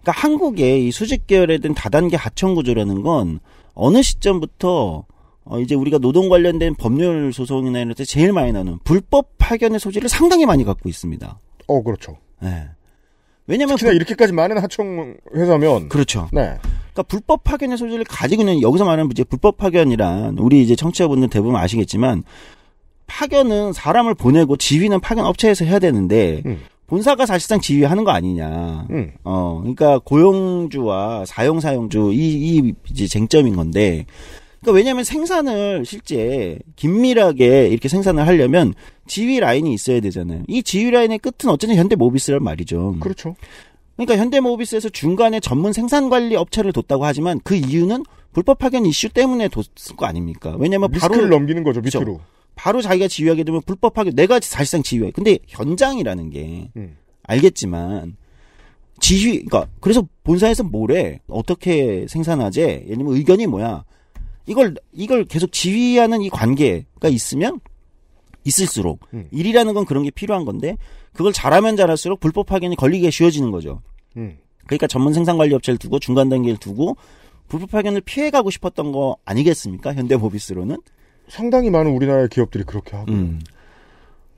그러니까 한국의 이 수직 계열에 대한 다단계 하청 구조라는 건 어느 시점부터 어, 이제 우리가 노동 관련된 법률 소송이나 이런 데 제일 많이 나오는 불법 파견의 소지를 상당히 많이 갖고 있습니다. 어, 그렇죠. 네. 왜냐면 특히나 그, 이렇게까지 많은 하청 회사면 그렇죠. 네. 그러니까 불법 파견의 소지를 가지고 있는 여기서 말하는 이제 불법 파견이란 우리 이제 청취자분들 대부분 아시겠지만 파견은 사람을 보내고 지휘는 파견 업체에서 해야 되는데 음. 본사가 사실상 지휘하는 거 아니냐. 음. 어, 그러니까 고용주와 사용 사용주 이이 이제 쟁점인 건데 그러니까 왜냐하면 생산을 실제 긴밀하게 이렇게 생산을 하려면 지휘 라인이 있어야 되잖아요. 이 지휘 라인의 끝은 어쨌든 현대모비스란 말이죠. 그렇죠. 그러니까 현대모비스에서 중간에 전문 생산관리 업체를 뒀다고 하지만 그 이유는 불법 파견 이슈 때문에 뒀을 거 아닙니까? 왜냐면 바로 넘기는 거죠 밑으로. 그렇죠? 바로 자기가 지휘하게 되면 불법 파견 내가 사실상 지휘해. 근데 현장이라는 게 음. 알겠지만 지휘 그러니까 그래서 본사에서 뭘해 어떻게 생산하지 예를 들면 의견이 뭐야 이걸 이걸 계속 지휘하는 이 관계가 있으면 있을수록 음. 일이라는 건 그런 게 필요한 건데 그걸 잘하면 잘할수록 불법 파견이 걸리기가 쉬워지는 거죠. 음. 그러니까 전문 생산 관리 업체를 두고 중간 단계를 두고 불법 파견을 피해 가고 싶었던 거 아니겠습니까? 현대모비스로는 상당히 많은 우리나라 기업들이 그렇게 하고. 음.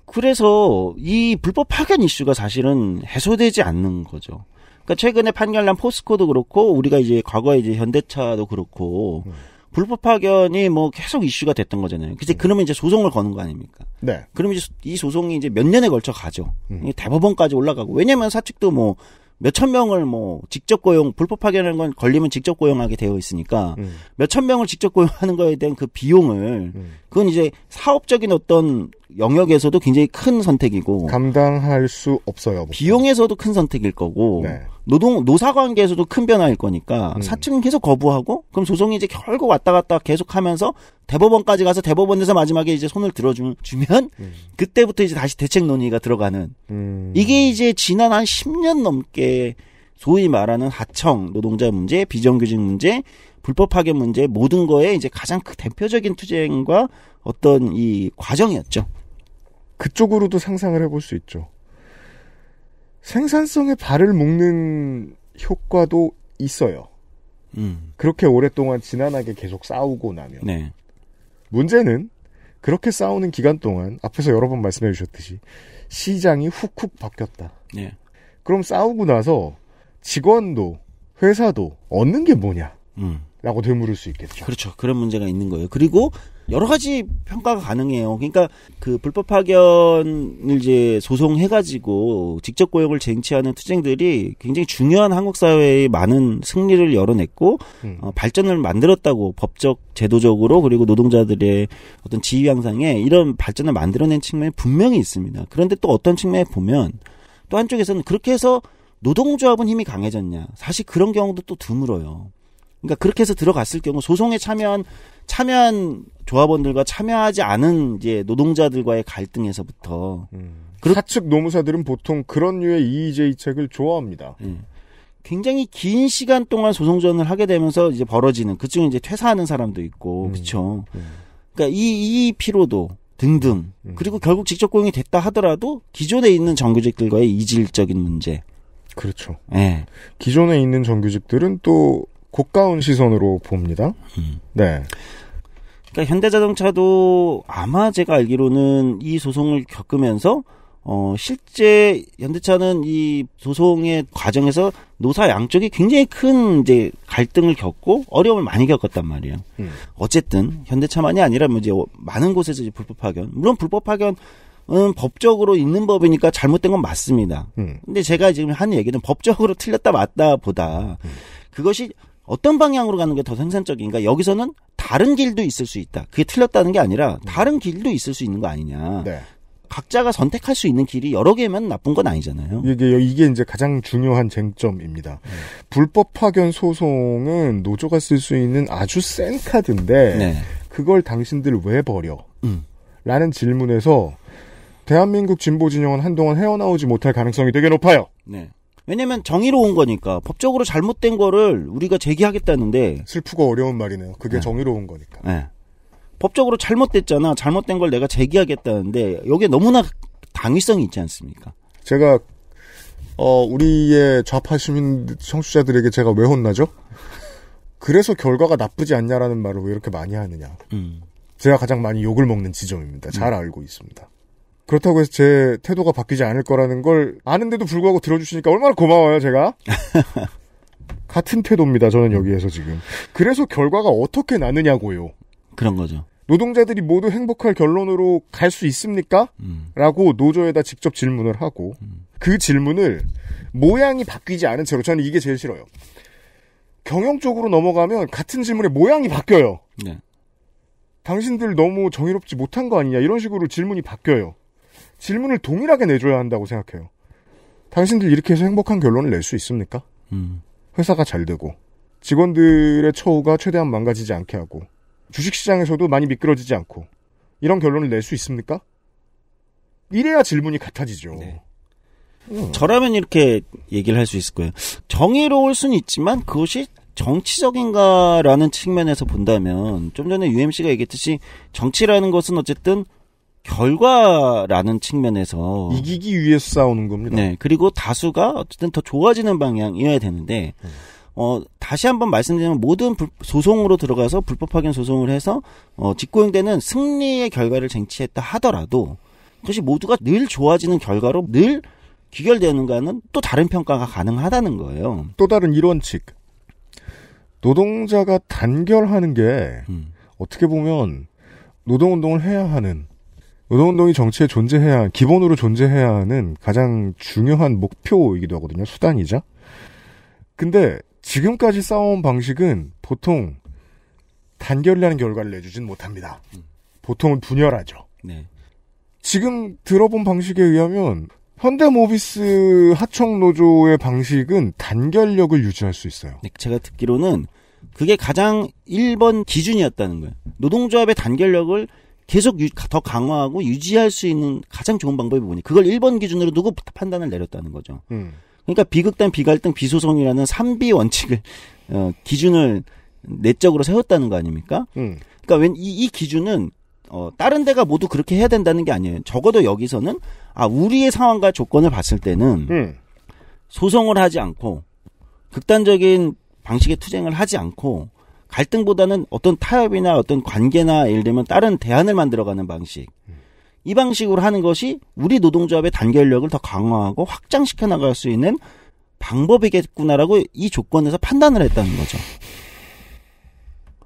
그래서 이 불법 파견 이슈가 사실은 해소되지 않는 거죠. 그러니까 최근에 판결난 포스코도 그렇고 우리가 이제 과거에 이제 현대차도 그렇고 음. 불법 파견이 뭐 계속 이슈가 됐던 거잖아요. 그제 음. 그러면 이제 소송을 거는 거 아닙니까? 네. 그러면 이제 이 소송이 이제 몇 년에 걸쳐 가죠. 음. 대법원까지 올라가고 왜냐면 사측도 뭐 몇 천 명을 뭐 직접 고용 불법 파견하는 건 걸리면 직접 고용하게 되어 있으니까 음. 몇천 명을 직접 고용하는 거에 대한 그 비용을 음. 그건 이제 사업적인 어떤 영역에서도 굉장히 큰 선택이고 감당할 수 없어요. 보통. 비용에서도 큰 선택일 거고 네. 노동 노사 관계에서도 큰 변화일 거니까 음. 사측은 계속 거부하고 그럼 소송이 이제 결국 왔다 갔다 계속하면서 대법원까지 가서 대법원에서 마지막에 이제 손을 들어주면 음. 그때부터 이제 다시 대책 논의가 들어가는 음. 이게 이제 지난 한 10년 넘게 소위 말하는 하청 노동자 문제 비정규직 문제 불법 파견 문제 모든 거에 이제 가장 대표적인 투쟁과 어떤 이 과정이었죠. 그쪽으로도 상상을 해볼 수 있죠. 생산성에 발을 묶는 효과도 있어요. 음. 그렇게 오랫동안 지난하게 계속 싸우고 나면. 네. 문제는 그렇게 싸우는 기간 동안 앞에서 여러 번 말씀해 주셨듯이 시장이 훅훅 바뀌었다. 네. 그럼 싸우고 나서 직원도 회사도 얻는 게 뭐냐? 음. 라고 되물을 수 있겠죠. 그렇죠. 그런 문제가 있는 거예요. 그리고 여러 가지 평가가 가능해요. 그러니까 그 불법 파견을 이제 소송해가지고 직접 고용을 쟁취하는 투쟁들이 굉장히 중요한 한국 사회의 많은 승리를 열어냈고 음. 어, 발전을 만들었다고 법적, 제도적으로 그리고 노동자들의 어떤 지위 향상에 이런 발전을 만들어낸 측면이 분명히 있습니다. 그런데 또 어떤 측면에 보면 또 한쪽에서는 그렇게 해서 노동조합은 힘이 강해졌냐. 사실 그런 경우도 또 드물어요. 그러니까 그렇게 해서 들어갔을 경우 소송에 참여한 참여한 조합원들과 참여하지 않은 이제 노동자들과의 갈등에서부터 음. 그렇... 사측 노무사들은 보통 그런 류의 이 EEJ 책을 좋아합니다. 음. 굉장히 긴 시간 동안 소송전을 하게 되면서 이제 벌어지는 그중 이제 퇴사하는 사람도 있고 음. 그렇죠. 그러니까 이, 이 피로도 등등 음. 그리고 결국 직접 고용이 됐다 하더라도 기존에 있는 정규직들과의 이질적인 문제 그렇죠. 예. 네. 기존에 있는 정규직들은 또 고가운 시선으로 봅니다. 음. 네. 그러니까 현대자동차도 아마 제가 알기로는 이 소송을 겪으면서 어, 실제 현대차는 이 소송의 과정에서 노사 양쪽이 굉장히 큰 이제 갈등을 겪고 어려움을 많이 겪었단 말이에요. 음. 어쨌든 현대차만이 아니라 뭐 이제 많은 곳에서 이제 불법 파견, 물론 불법 파견은 법적으로 있는 법이니까 잘못된 건 맞습니다. 음. 근데 제가 지금 하는 얘기는 법적으로 틀렸다 맞다 보다 음. 그것이 어떤 방향으로 가는 게 더 생산적인가? 그러니까 여기서는 다른 길도 있을 수 있다. 그게 틀렸다는 게 아니라 음. 다른 길도 있을 수 있는 거 아니냐. 네. 각자가 선택할 수 있는 길이 여러 개면 나쁜 건 아니잖아요. 이게 이게 이제 가장 중요한 쟁점입니다. 네. 불법 파견 소송은 노조가 쓸 수 있는 아주 센 카드인데 네. 그걸 당신들 왜 버려? 음. 라는 질문에서 대한민국 진보 진영은 한동안 헤어나오지 못할 가능성이 되게 높아요. 네. 왜냐면 정의로운 거니까 법적으로 잘못된 거를 우리가 제기하겠다는데 슬프고 어려운 말이네요. 그게 네. 정의로운 거니까. 네. 법적으로 잘못됐잖아. 잘못된 걸 내가 제기하겠다는데 여기에 너무나 당위성이 있지 않습니까? 제가 어 우리의 좌파 시민 청취자들에게 제가 왜 혼나죠? 그래서 결과가 나쁘지 않냐라는 말을 왜 이렇게 많이 하느냐. 음. 제가 가장 많이 욕을 먹는 지점입니다. 잘 음. 알고 있습니다. 그렇다고 해서 제 태도가 바뀌지 않을 거라는 걸 아는데도 불구하고 들어주시니까 얼마나 고마워요, 제가. 같은 태도입니다, 저는 여기에서 지금. 그래서 결과가 어떻게 나느냐고요. 그런 거죠. 노동자들이 모두 행복할 결론으로 갈 수 있습니까? 음. 라고 노조에다 직접 질문을 하고 음. 그 질문을 모양이 바뀌지 않은 채로 저는 이게 제일 싫어요. 경영 쪽으로 넘어가면 같은 질문에 모양이 바뀌어요. 네. 당신들 너무 정의롭지 못한 거 아니냐 이런 식으로 질문이 바뀌어요. 질문을 동일하게 내줘야 한다고 생각해요. 당신들 이렇게 해서 행복한 결론을 낼 수 있습니까? 음. 회사가 잘 되고 직원들의 처우가 최대한 망가지지 않게 하고 주식시장에서도 많이 미끄러지지 않고 이런 결론을 낼 수 있습니까? 이래야 질문이 같아지죠. 네. 저라면 이렇게 얘기를 할 수 있을 거예요. 정의로울 수는 있지만 그것이 정치적인가라는 측면에서 본다면 좀 전에 UMC가 얘기했듯이 정치라는 것은 어쨌든 결과라는 측면에서 이기기 위해서 싸우는 겁니다. 네, 그리고 다수가 어쨌든 더 좋아지는 방향이어야 되는데 어, 다시 한번 말씀드리면 모든 불, 소송으로 들어가서 불법하게 소송을 해서 어, 직고용되는 승리의 결과를 쟁취했다 하더라도 그것이 모두가 늘 좋아지는 결과로 늘 귀결되는가는 또 다른 평가가 가능하다는 거예요. 또 다른 이론칙. 노동자가 단결하는 게 음. 어떻게 보면 노동운동을 해야 하는 노동운동이 정치에 존재해야 기본으로 존재해야 하는 가장 중요한 목표이기도 하거든요. 수단이죠 근데 지금까지 싸워온 방식은 보통 단결이라는 결과를 내주진 못합니다. 음. 보통은 분열하죠. 네. 지금 들어본 방식에 의하면 현대모비스 하청노조의 방식은 단결력을 유지할 수 있어요. 네, 제가 듣기로는 그게 가장 1번 기준이었다는 거예요. 노동조합의 단결력을 계속 유, 더 강화하고 유지할 수 있는 가장 좋은 방법이 뭐니? 그걸 1번 기준으로 누구 판단을 내렸다는 거죠. 음. 그러니까 비극단, 비갈등, 비소송이라는 3비 원칙을 어, 기준을 내적으로 세웠다는 거 아닙니까? 음. 그러니까 왠이 이 기준은 어, 다른 데가 모두 그렇게 해야 된다는 게 아니에요. 적어도 여기서는 아 우리의 상황과 조건을 봤을 때는 음. 소송을 하지 않고 극단적인 방식의 투쟁을 하지 않고 갈등보다는 어떤 타협이나 어떤 관계나 예를 들면 다른 대안을 만들어가는 방식. 이 방식으로 하는 것이 우리 노동조합의 단결력을 더 강화하고 확장시켜 나갈 수 있는 방법이겠구나라고 이 조건에서 판단을 했다는 거죠.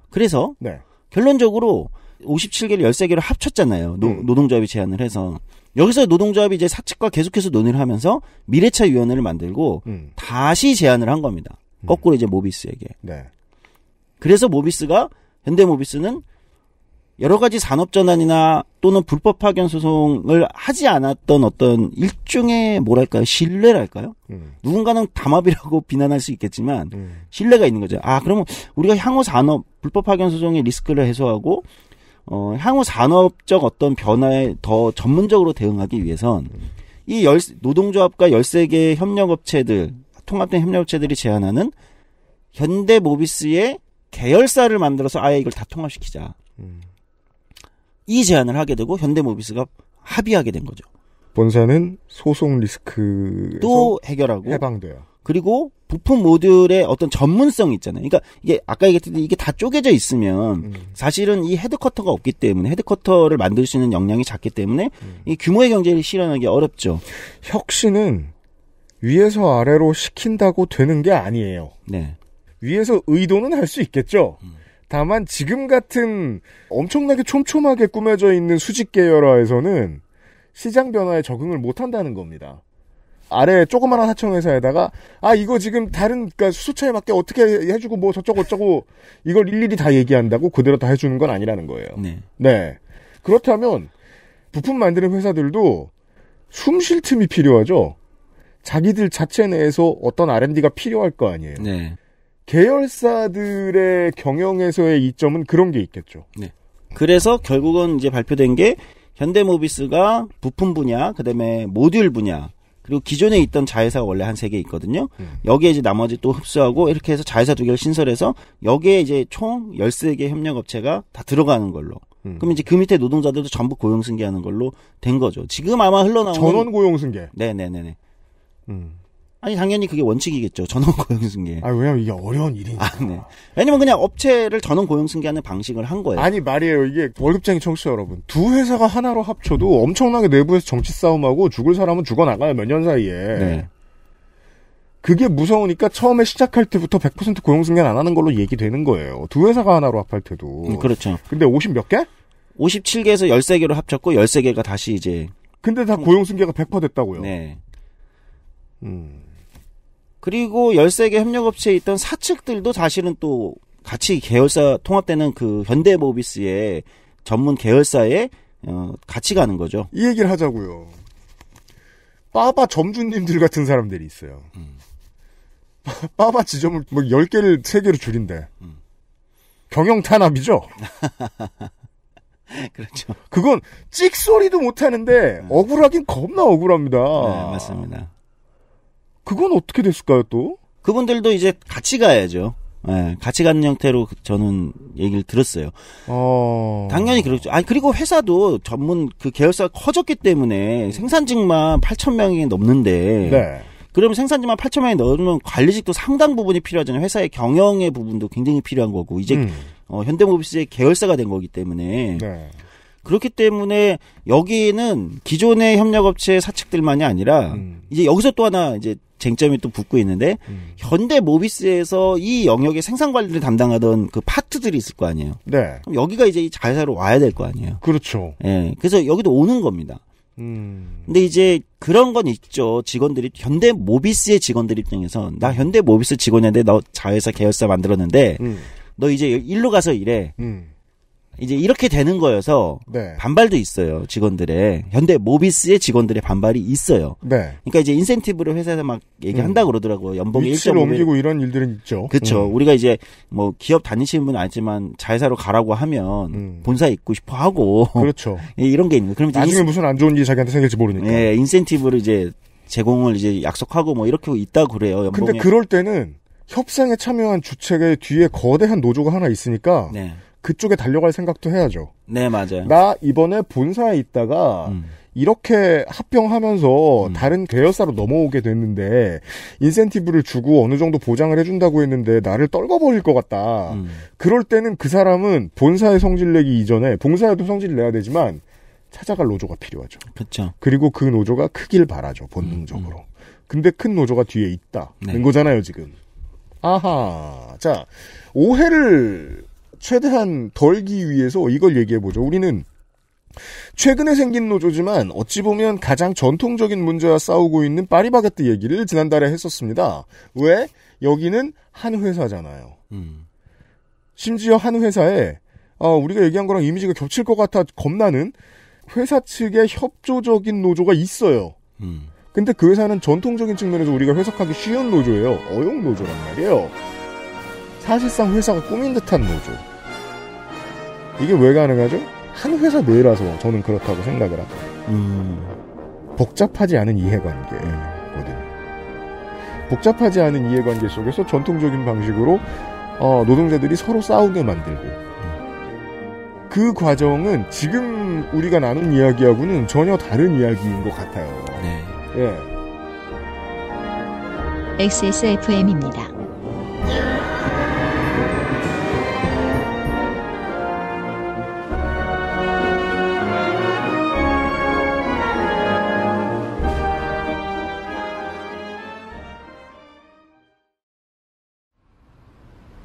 그래서 네. 결론적으로 57개를 13개를 합쳤잖아요. 노, 음. 노동조합이 제안을 해서 여기서 노동조합이 이제 사측과 계속해서 논의를 하면서 미래차 위원회를 만들고 음. 다시 제안을 한 겁니다. 음. 거꾸로 이제 모비스에게. 네. 그래서 모비스가 현대모비스는 여러 가지 산업 전환이나 또는 불법 파견 소송을 하지 않았던 어떤 일종의 뭐랄까요 신뢰랄까요 음. 누군가는 담합이라고 비난할 수 있겠지만 음. 신뢰가 있는 거죠 아 그러면 우리가 향후 산업 불법 파견 소송의 리스크를 해소하고 어 향후 산업적 어떤 변화에 더 전문적으로 대응하기 위해선 이 열, 노동조합과 열세 개 협력업체들 통합된 협력업체들이 제안하는 현대모비스의 계열사를 만들어서 아예 이걸 다 통합시키자. 음. 이 제안을 하게 되고 현대모비스가 합의하게 된 거죠. 본사는 소송 리스크도 해결하고 해방돼요. 그리고 부품 모듈의 어떤 전문성 있잖아요. 그러니까 이게 아까 얘기했듯이 이게 다 쪼개져 있으면 음. 사실은 이헤드쿼터가 없기 때문에 헤드쿼터를 만들 수 있는 역량이 작기 때문에 음. 이 규모의 경제를 실현하기 어렵죠. 혁신은 위에서 아래로 시킨다고 되는 게 아니에요. 네. 위에서 의도는 할 수 있겠죠. 음. 다만 지금 같은 엄청나게 촘촘하게 꾸며져 있는 수직 계열화에서는 시장 변화에 적응을 못 한다는 겁니다. 아래 조그마한 하청회사에다가 아 이거 지금 다른 그러니까 수차에 맞게 어떻게 해주고 뭐 저쩌고 어쩌고 이걸 일일이 다 얘기한다고 그대로 다 해주는 건 아니라는 거예요. 네. 네. 그렇다면 부품 만드는 회사들도 숨 쉴 틈이 필요하죠. 자기들 자체 내에서 어떤 R&D가 필요할 거 아니에요. 네. 계열사들의 경영에서의 이점은 그런 게 있겠죠. 네. 그래서 결국은 이제 발표된 게 현대모비스가 부품 분야, 그다음에 모듈 분야, 그리고 기존에 있던 자회사가 원래 한 세 개 있거든요. 음. 여기에 이제 나머지 또 흡수하고 이렇게 해서 자회사 두 개를 신설해서 여기에 이제 총 열세 개 협력업체가 다 들어가는 걸로. 음. 그럼 이제 그 밑에 노동자들도 전부 고용 승계하는 걸로 된 거죠. 지금 아마 흘러나오는 전원 고용 승계. 네, 네, 네, 네. 음. 아니 당연히 그게 원칙이겠죠. 전원 고용 승계. 아 왜냐면 이게 어려운 일이니까. 아, 네. 왜냐면 그냥 업체를 전원 고용 승계하는 방식을 한 거예요. 아니 말이에요. 이게 월급쟁이 청취자 여러분. 두 회사가 하나로 합쳐도 엄청나게 내부에서 정치 싸움하고 죽을 사람은 죽어 나가요. 몇 년 사이에. 네. 그게 무서우니까 처음에 시작할 때부터 100% 고용 승계는 안 하는 걸로 얘기되는 거예요. 두 회사가 하나로 합할 때도. 음, 그렇죠. 근데 50 몇 개? 57개에서 13개로 합쳤고 13개가 다시 이제 근데 다 고용 승계가 100% 됐다고요. 네. 음. 그리고 13개 협력업체에 있던 사측들도 사실은 또 같이 계열사 통합되는 그 현대모비스의 전문 계열사에 어, 같이 가는 거죠. 이 얘기를 하자고요. 빠바 점주님들 같은 사람들이 있어요. 음. 빠바 지점을 뭐 10개를 3개로 줄인대 음. 경영 탄압이죠. 그렇죠. 그건 찍소리도 못하는데 음. 억울하긴 겁나 억울합니다. 네, 맞습니다. 그건 어떻게 됐을까요, 또? 그분들도 이제 같이 가야죠. 네, 같이 가는 형태로 저는 얘기를 들었어요. 어... 당연히 그렇죠. 아니 그리고 회사도 전문 그 계열사가 커졌기 때문에 생산직만 8천 명이 넘는데 네. 그러면 생산직만 8천 명이 넣으면 관리직도 상당 부분이 필요하잖아요. 회사의 경영의 부분도 굉장히 필요한 거고 이제 음. 어, 현대모비스의 계열사가 된 거기 때문에 네. 그렇기 때문에 여기는 기존의 협력업체 사측들만이 아니라 음. 이제 여기서 또 하나 이제 쟁점이 또 붙고 있는데 음. 현대 모비스에서 이 영역의 생산 관리를 담당하던 그 파트들이 있을 거 아니에요. 네. 그럼 여기가 이제 이 자회사로 와야 될 거 아니에요. 그렇죠. 예. 그래서 여기도 오는 겁니다. 음. 근데 이제 그런 건 있죠. 직원들이 현대 모비스의 직원들 입장에서 나 현대 모비스 직원인데 너 자회사 계열사 만들었는데 음. 너 이제 일로 가서 일해. 음. 이제 이렇게 되는 거여서 네. 반발도 있어요 직원들의 현대 모비스의 직원들의 반발이 있어요. 네. 그러니까 이제 인센티브를 회사에서 막 얘기한다 음. 그러더라고요. 연봉이 1.5배 옮기고 이런 일들은 있죠. 그렇죠. 음. 우리가 이제 뭐 기업 다니시는 분은 알지만 자회사로 가라고 하면 음. 본사 에 있고 싶어 하고 그렇죠. 예, 이런 게 있는. 그럼 이제 나중에 인스... 무슨 안 좋은 일이 자기한테 생길지 모르니까. 예, 인센티브를 이제 제공을 이제 약속하고 뭐 이렇게 있다 그래요. 연봉이. 근데 그럴 때는 협상에 참여한 주체의 뒤에 거대한 노조가 하나 있으니까 네. 그쪽에 달려갈 생각도 해야죠. 네, 맞아요. 나 이번에 본사에 있다가 음. 이렇게 합병하면서 음. 다른 계열사로 넘어오게 됐는데 인센티브를 주고 어느 정도 보장을 해준다고 했는데 나를 떨궈버릴 것 같다. 음. 그럴 때는 그 사람은 본사에 성질 내기 이전에 본사에도 성질 내야 되지만 찾아갈 노조가 필요하죠. 그렇죠. 그리고 그 노조가 크길 바라죠 본능적으로. 음. 음. 근데 큰 노조가 뒤에 있다는 네. 거잖아요 지금. 아하. 자 오해를 최대한 덜기 위해서 이걸 얘기해보죠. 우리는 최근에 생긴 노조지만 어찌 보면 가장 전통적인 문제와 싸우고 있는 파리바게뜨 얘기를 지난달에 했었습니다. 왜? 여기는 한 회사잖아요. 음. 심지어 한 회사에 어, 우리가 얘기한 거랑 이미지가 겹칠 것 같아 겁나는 회사 측의 협조적인 노조가 있어요. 음. 근데 그 회사는 전통적인 측면에서 우리가 해석하기 쉬운 노조예요. 어용 노조란 말이에요. 사실상 회사가 꾸민 듯한 노조. 이게 왜 가능하죠? 한 회사 내라서 저는 그렇다고 생각을 합니다. 음. 복잡하지 않은 이해관계거든 예, 복잡하지 않은 이해관계 속에서 전통적인 방식으로 어, 노동자들이 서로 싸우게 만들고 그 과정은 지금 우리가 나눈 이야기하고는 전혀 다른 이야기인 것 같아요. 네. 예. XSFM입니다.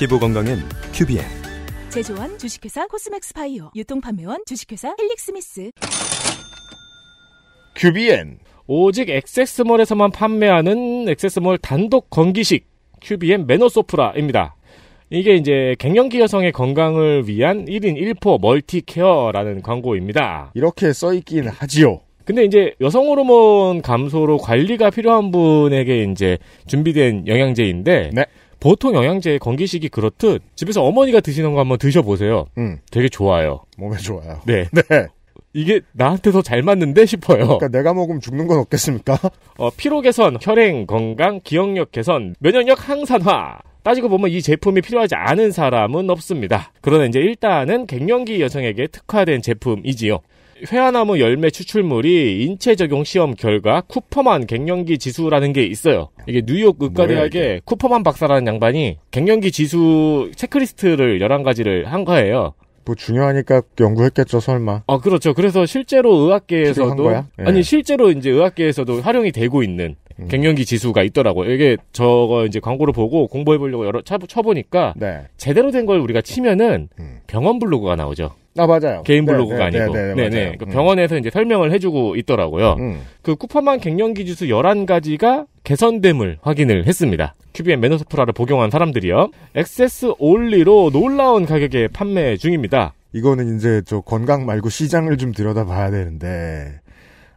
피부 건강엔 큐비엔 제조원 주식회사 코스맥스 파이오 유통판매원 주식회사 헬릭스미스 큐비엔 오직 액세스몰에서만 판매하는 액세스몰 단독 건기식 큐비엔 메노소프라입니다. 이게 이제 갱년기 여성의 건강을 위한 1인 1포 멀티케어라는 광고입니다. 이렇게 써있긴 하지요. 근데 이제 여성 호르몬 감소로 관리가 필요한 분에게 이제 준비된 영양제인데 네. 보통 영양제 의 건기식이 그렇듯 집에서 어머니가 드시는 거 한번 드셔보세요. 음. 되게 좋아요. 몸에 좋아요. 네. 네. 이게 나한테 더 잘 맞는데 싶어요. 그러니까 내가 먹으면 죽는 건 없겠습니까? 어, 피로 개선, 혈행 건강, 기억력 개선, 면역력 항산화. 따지고 보면 이 제품이 필요하지 않은 사람은 없습니다. 그러나 이제 일단은 갱년기 여성에게 특화된 제품이지요. 회화나무 열매 추출물이 인체 적용 시험 결과 쿠퍼만 갱년기 지수라는 게 있어요. 이게 뉴욕 의과대학의 쿠퍼만 박사라는 양반이 갱년기 지수 체크리스트를 1 1 가지를한 거예요. 뭐 중요하니까 연구했겠죠, 설마. 아, 그렇죠. 그래서 실제로 의학계에서도 네. 아니 실제로 이제 의학계에서도 활용이 되고 있는 음. 갱년기 지수가 있더라고요. 이게 저거 이제 광고를 보고 공부해 보려고 여러 차 쳐보니까 네. 제대로 된 걸 우리가 치면은 음. 병원 블로그가 나오죠. 아 맞아요. 개인 네, 블로그가 네네, 아니고. 네네. 네네. 네. 그 음. 병원에서 이제 설명을 해주고 있더라고요. 음. 그 쿠퍼만 갱년기 지수 11가지가 개선됨을 확인을 했습니다. 큐비엔 메노소프라를 복용한 사람들이요. 액세스 올리로 놀라운 가격에 판매 중입니다. 이거는 이제 저 건강 말고 시장을 좀 들여다봐야 되는데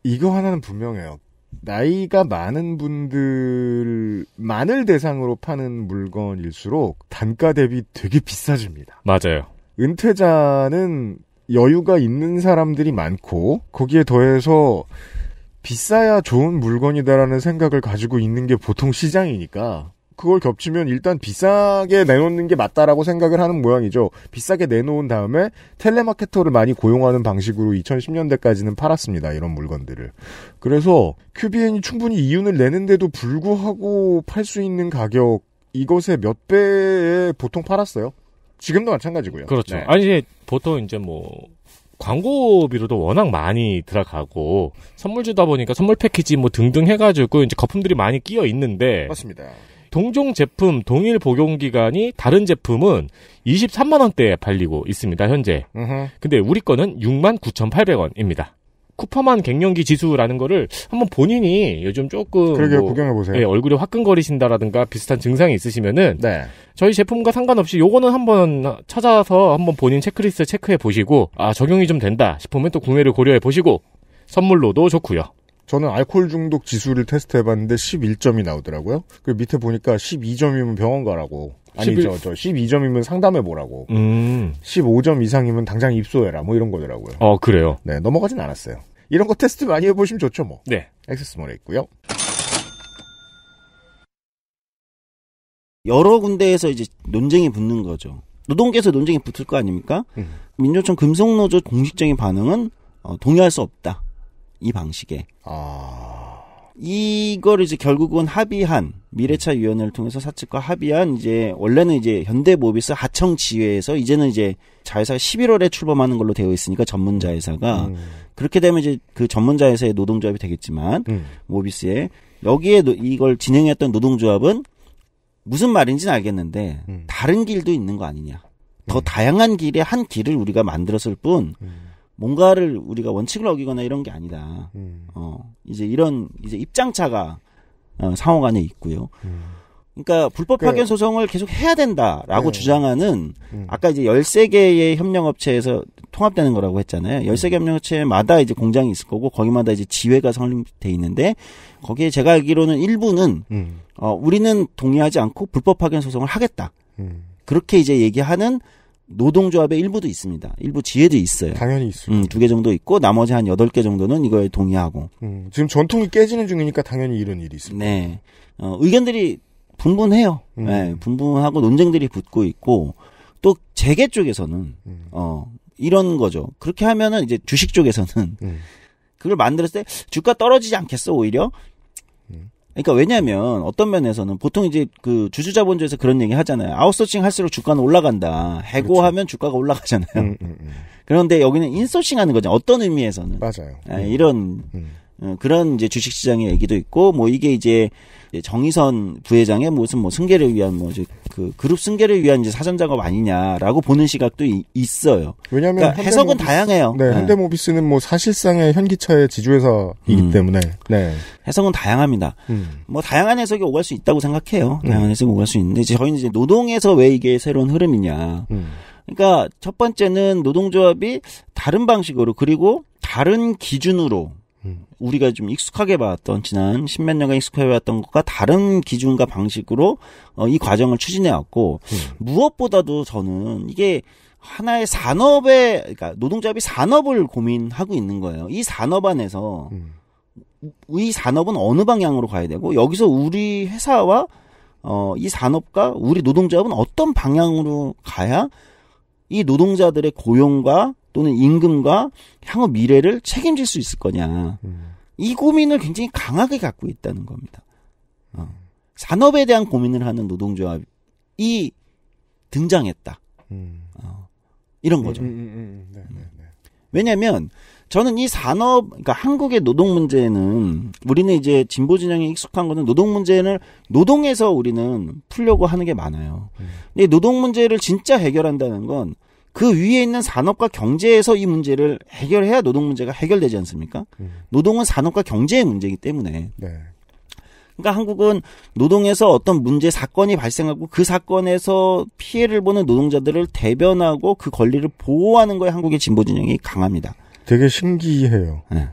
이거 하나는 분명해요. 나이가 많은 분들만을 대상으로 파는 물건일수록 단가 대비 되게 비싸집니다. 맞아요. 은퇴자는 여유가 있는 사람들이 많고 거기에 더해서 비싸야 좋은 물건이다라는 생각을 가지고 있는 게 보통 시장이니까 그걸 겹치면 일단 비싸게 내놓는 게 맞다라고 생각을 하는 모양이죠. 비싸게 내놓은 다음에 텔레마케터를 많이 고용하는 방식으로 2010년대까지는 팔았습니다. 이런 물건들을. 그래서 q b n 이 충분히 이윤을 내는데도 불구하고 팔 수 있는 가격 이것의 몇 배에 보통 팔았어요. 지금도 마찬가지고요. 그렇죠. 네. 아니 보통 이제 뭐 광고비로도 워낙 많이 들어가고 선물 주다 보니까 선물 패키지 뭐 등등 해가지고 이제 거품들이 많이 끼어 있는데 맞습니다. 동종 제품 동일 복용 기간이 다른 제품은 23만 원대에 팔리고 있습니다 현재. 으흠. 근데 우리 거는 6만 9,800원입니다. 쿠퍼만 갱년기 지수라는 거를 한번 본인이 요즘 조금 그러게 뭐, 구경해 보세요. 예, 얼굴이 화끈거리신다라든가 비슷한 증상이 있으시면은 네. 저희 제품과 상관없이 요거는 한번 찾아서 한번 본인 체크리스트 체크해 보시고 아 적용이 좀 된다 싶으면 또 구매를 고려해 보시고 선물로도 좋고요. 저는 알코올 중독 지수를 테스트해 봤는데 11점이 나오더라고요. 그 밑에 보니까 12점이면 병원 가라고. 아니 죠저 12점이면 상담해 보라고. 음. 15점 이상이면 당장 입소해라. 뭐 이런 거더라고요. 어 그래요. 네 넘어가진 않았어요. 이런 거 테스트 많이 해보시면 좋죠 뭐. 네. 액세스몰에 있고요. 여러 군데에서 이제 논쟁이 붙는 거죠. 노동계에서 논쟁이 붙을 거 아닙니까? 음. 민주청 금속노조 공식적인 반응은 어, 동의할 수 없다. 이 방식에. 아... 이걸 이제 결국은 합의한 미래차 위원회를 통해서 사측과 합의한 이제 원래는 이제 현대모비스 하청 지회에서 이제는 이제 자회사가 11월에 출범하는 걸로 되어 있으니까 전문 자회사가 음. 그렇게 되면 이제 그 전문 자회사의 노동조합이 되겠지만 음. 모비스에 여기에 이걸 진행했던 노동조합은 무슨 말인지는 알겠는데 음. 다른 길도 있는 거 아니냐 더 음. 다양한 길의 한 길을 우리가 만들었을 뿐. 음. 뭔가를 우리가 원칙을 어기거나 이런 게 아니다. 음. 어, 이제 이런 이제 입장차가 어, 상호간에 있고요. 음. 그러니까 불법 그러니까 파견 그, 소송을 계속 해야 된다라고 네. 주장하는 음. 아까 이제 열세 개의 협력업체에서 통합되는 거라고 했잖아요. 음. 열세 개 협력업체마다 이제 공장이 있을 거고 거기마다 이제 지회가 설립돼 있는데 거기에 제가 알기로는 일부는 음. 어 우리는 동의하지 않고 불법 파견 소송을 하겠다. 음. 그렇게 이제 얘기하는 노동조합의 일부도 있습니다. 일부 지혜도 있어요. 당연히 있어요. 음, 두개 정도 있고 나머지 한 여덟 개 정도는 이거에 동의하고. 음, 지금 전통이 깨지는 중이니까 당연히 이런 일이 있습니다. 네, 어, 의견들이 분분해요. 음. 네, 분분하고 논쟁들이 붙고 있고 또 재계 쪽에서는 음. 어 이런 거죠. 그렇게 하면은 이제 주식 쪽에서는 음. 그걸 만들었을 때 주가 떨어지지 않겠어 오히려 그러니까 왜냐하면 어떤 면에서는 보통 이제 그 주주자본주에서 그런 얘기 하잖아요. 아웃소싱 할수록 주가는 올라간다. 해고하면 그렇죠. 주가가 올라가잖아요. 음, 음, 음. 그런데 여기는 인소싱 하는 거죠. 어떤 의미에서는 맞아요. 아, 이런 음, 음. 어, 그런 이제 주식시장의 얘기도 있고 뭐 이게 이제 정의선 부회장의 무슨 뭐 승계를 위한 뭐그 그룹 승계를 위한 이제 사전 작업 아니냐라고 보는 시각도 이, 있어요. 왜냐면 그러니까 해석은 다양해요. 네, 네, 현대모비스는 뭐 사실상의 현기차의 지주회사이기 음. 때문에 네. 해석은 다양합니다. 음. 뭐 다양한 해석이 오갈 수 있다고 생각해요. 음. 다양한 해석이 오갈 수 있는데 저희는 이제 노동에서 왜 이게 새로운 흐름이냐. 음. 그러니까 첫 번째는 노동조합이 다른 방식으로 그리고 다른 기준으로 음. 우리가 좀 익숙하게 봤던 지난 십몇 년간 익숙해 왔던 것과 다른 기준과 방식으로 어, 이 과정을 추진해 왔고 음. 무엇보다도 저는 이게 하나의 산업에 그러니까 노동자협이 산업을 고민하고 있는 거예요. 이 산업 안에서 음. 이 산업은 어느 방향으로 가야 되고 여기서 우리 회사와 어, 이 산업과 우리 노동자업은 어떤 방향으로 가야 이 노동자들의 고용과 또는 임금과 향후 미래를 책임질 수 있을 거냐. 이 고민을 굉장히 강하게 갖고 있다는 겁니다. 어. 산업에 대한 고민을 하는 노동조합이 등장했다. 음. 어. 이런 음, 거죠. 음, 음, 네, 네, 네. 왜냐하면 저는 이 산업, 그러니까 한국의 노동 문제는 우리는 이제 진보 진영에 익숙한 거는 노동 문제는 노동에서 우리는 풀려고 하는 게 많아요. 근데 노동 문제를 진짜 해결한다는 건그 위에 있는 산업과 경제에서 이 문제를 해결해야 노동 문제가 해결되지 않습니까? 음. 노동은 산업과 경제의 문제이기 때문에. 네. 그러니까 한국은 노동에서 어떤 문제 사건이 발생하고 그 사건에서 피해를 보는 노동자들을 대변하고 그 권리를 보호하는 거에 한국의 진보 진영이 강합니다. 되게 신기해요. 네.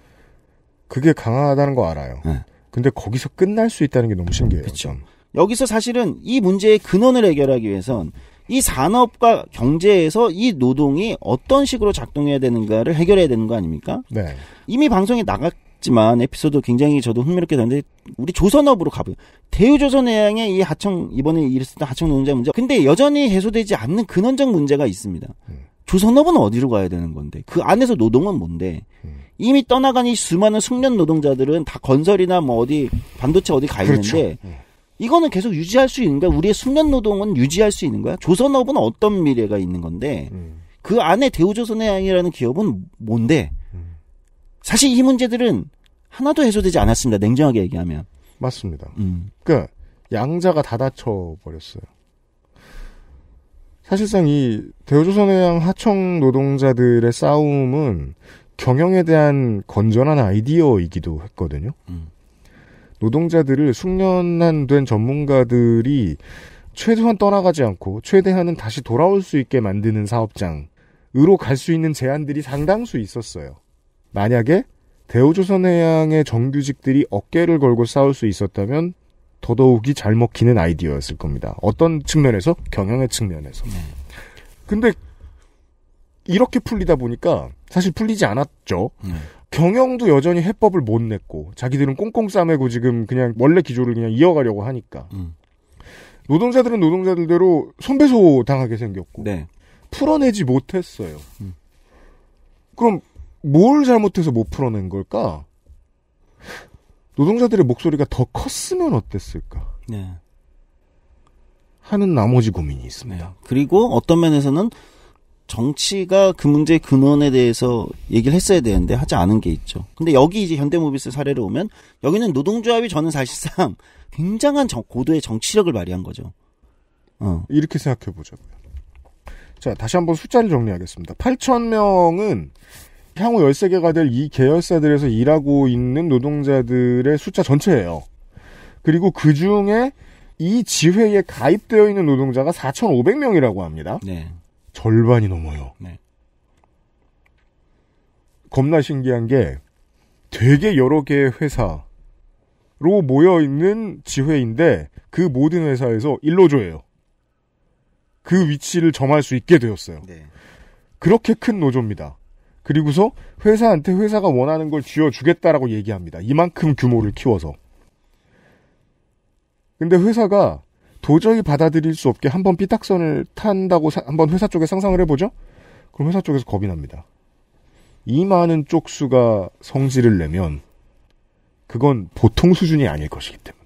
그게 강하다는 거 알아요. 네. 근데 거기서 끝날 수 있다는 게 너무 신기해요. 그렇죠. 여기서 사실은 이 문제의 근원을 해결하기 위해선 이 산업과 경제에서 이 노동이 어떤 식으로 작동해야 되는가를 해결해야 되는 거 아닙니까? 네. 이미 방송에 나갔지만 에피소드 굉장히 저도 흥미롭게 봤는데 우리 조선업으로 가보요. 대우조선해양의 이 하청 이번에 일했던 하청 노동자 문제. 근데 여전히 해소되지 않는 근원적 문제가 있습니다. 음. 조선업은 어디로 가야 되는 건데 그 안에서 노동은 뭔데 음. 이미 떠나간 이 수많은 숙련 노동자들은 다 건설이나 뭐 어디 반도체 어디 가 있는데 그 이거는 계속 유지할 수 있는 거야. 우리의 숙련 노동은 유지할 수 있는 거야. 조선업은 어떤 미래가 있는 건데 음. 그 안에 대우조선해양이라는 기업은 뭔데? 음. 사실 이 문제들은 하나도 해소되지 않았습니다. 냉정하게 얘기하면. 맞습니다. 음. 그니까 양자가 다 닫혀 버렸어요. 사실상 이 대우조선해양 하청 노동자들의 싸움은 경영에 대한 건전한 아이디어이기도 했거든요. 음. 노동자들을 숙련한 된 전문가들이 최소한 떠나가지 않고 최대한은 다시 돌아올 수 있게 만드는 사업장으로 갈 수 있는 제안들이 상당수 있었어요. 만약에 대우조선해양의 정규직들이 어깨를 걸고 싸울 수 있었다면 더더욱이 잘 먹히는 아이디어였을 겁니다. 어떤 측면에서? 경영의 측면에서. 네. 근데 이렇게 풀리다 보니까 사실 풀리지 않았죠. 네. 경영도 여전히 해법을 못 냈고 자기들은 꽁꽁 싸매고 지금 그냥 원래 기조를 그냥 이어가려고 하니까 음. 노동자들은 노동자들대로 손배소 당하게 생겼고 네. 풀어내지 못했어요. 음. 그럼 뭘 잘못해서 못 풀어낸 걸까? 노동자들의 목소리가 더 컸으면 어땠을까? 네. 하는 나머지 고민이 있습니다. 네. 그리고 어떤 면에서는 정치가 그 문제의 근원에 대해서 얘기를 했어야 되는데 하지 않은 게 있죠. 근데 여기 이제 현대모비스 사례로 보면 여기는 노동조합이 저는 사실상 굉장한 정, 고도의 정치력을 발휘한 거죠. 어. 이렇게 생각해 보죠 자, 다시 한번 숫자를 정리하겠습니다. 8,000명은 향후 13개가 될 이 계열사들에서 일하고 있는 노동자들의 숫자 전체예요. 그리고 그 중에 이 지회에 가입되어 있는 노동자가 4,500명이라고 합니다. 네. 절반이 넘어요. 네. 겁나 신기한 게 되게 여러 개의 회사로 모여 있는 지회인데 그 모든 회사에서 일로조예요그 위치를 점할 수 있게 되었어요. 네. 그렇게 큰 노조입니다. 그리고서 회사한테 회사가 원하는 걸 쥐어주겠다라고 얘기합니다. 이만큼 규모를 키워서. 근데 회사가 도저히 받아들일 수 없게 한 번 삐딱선을 탄다고 한번 회사 쪽에 상상을 해보죠? 그럼 회사 쪽에서 겁이 납니다. 이 많은 쪽수가 성질을 내면 그건 보통 수준이 아닐 것이기 때문에.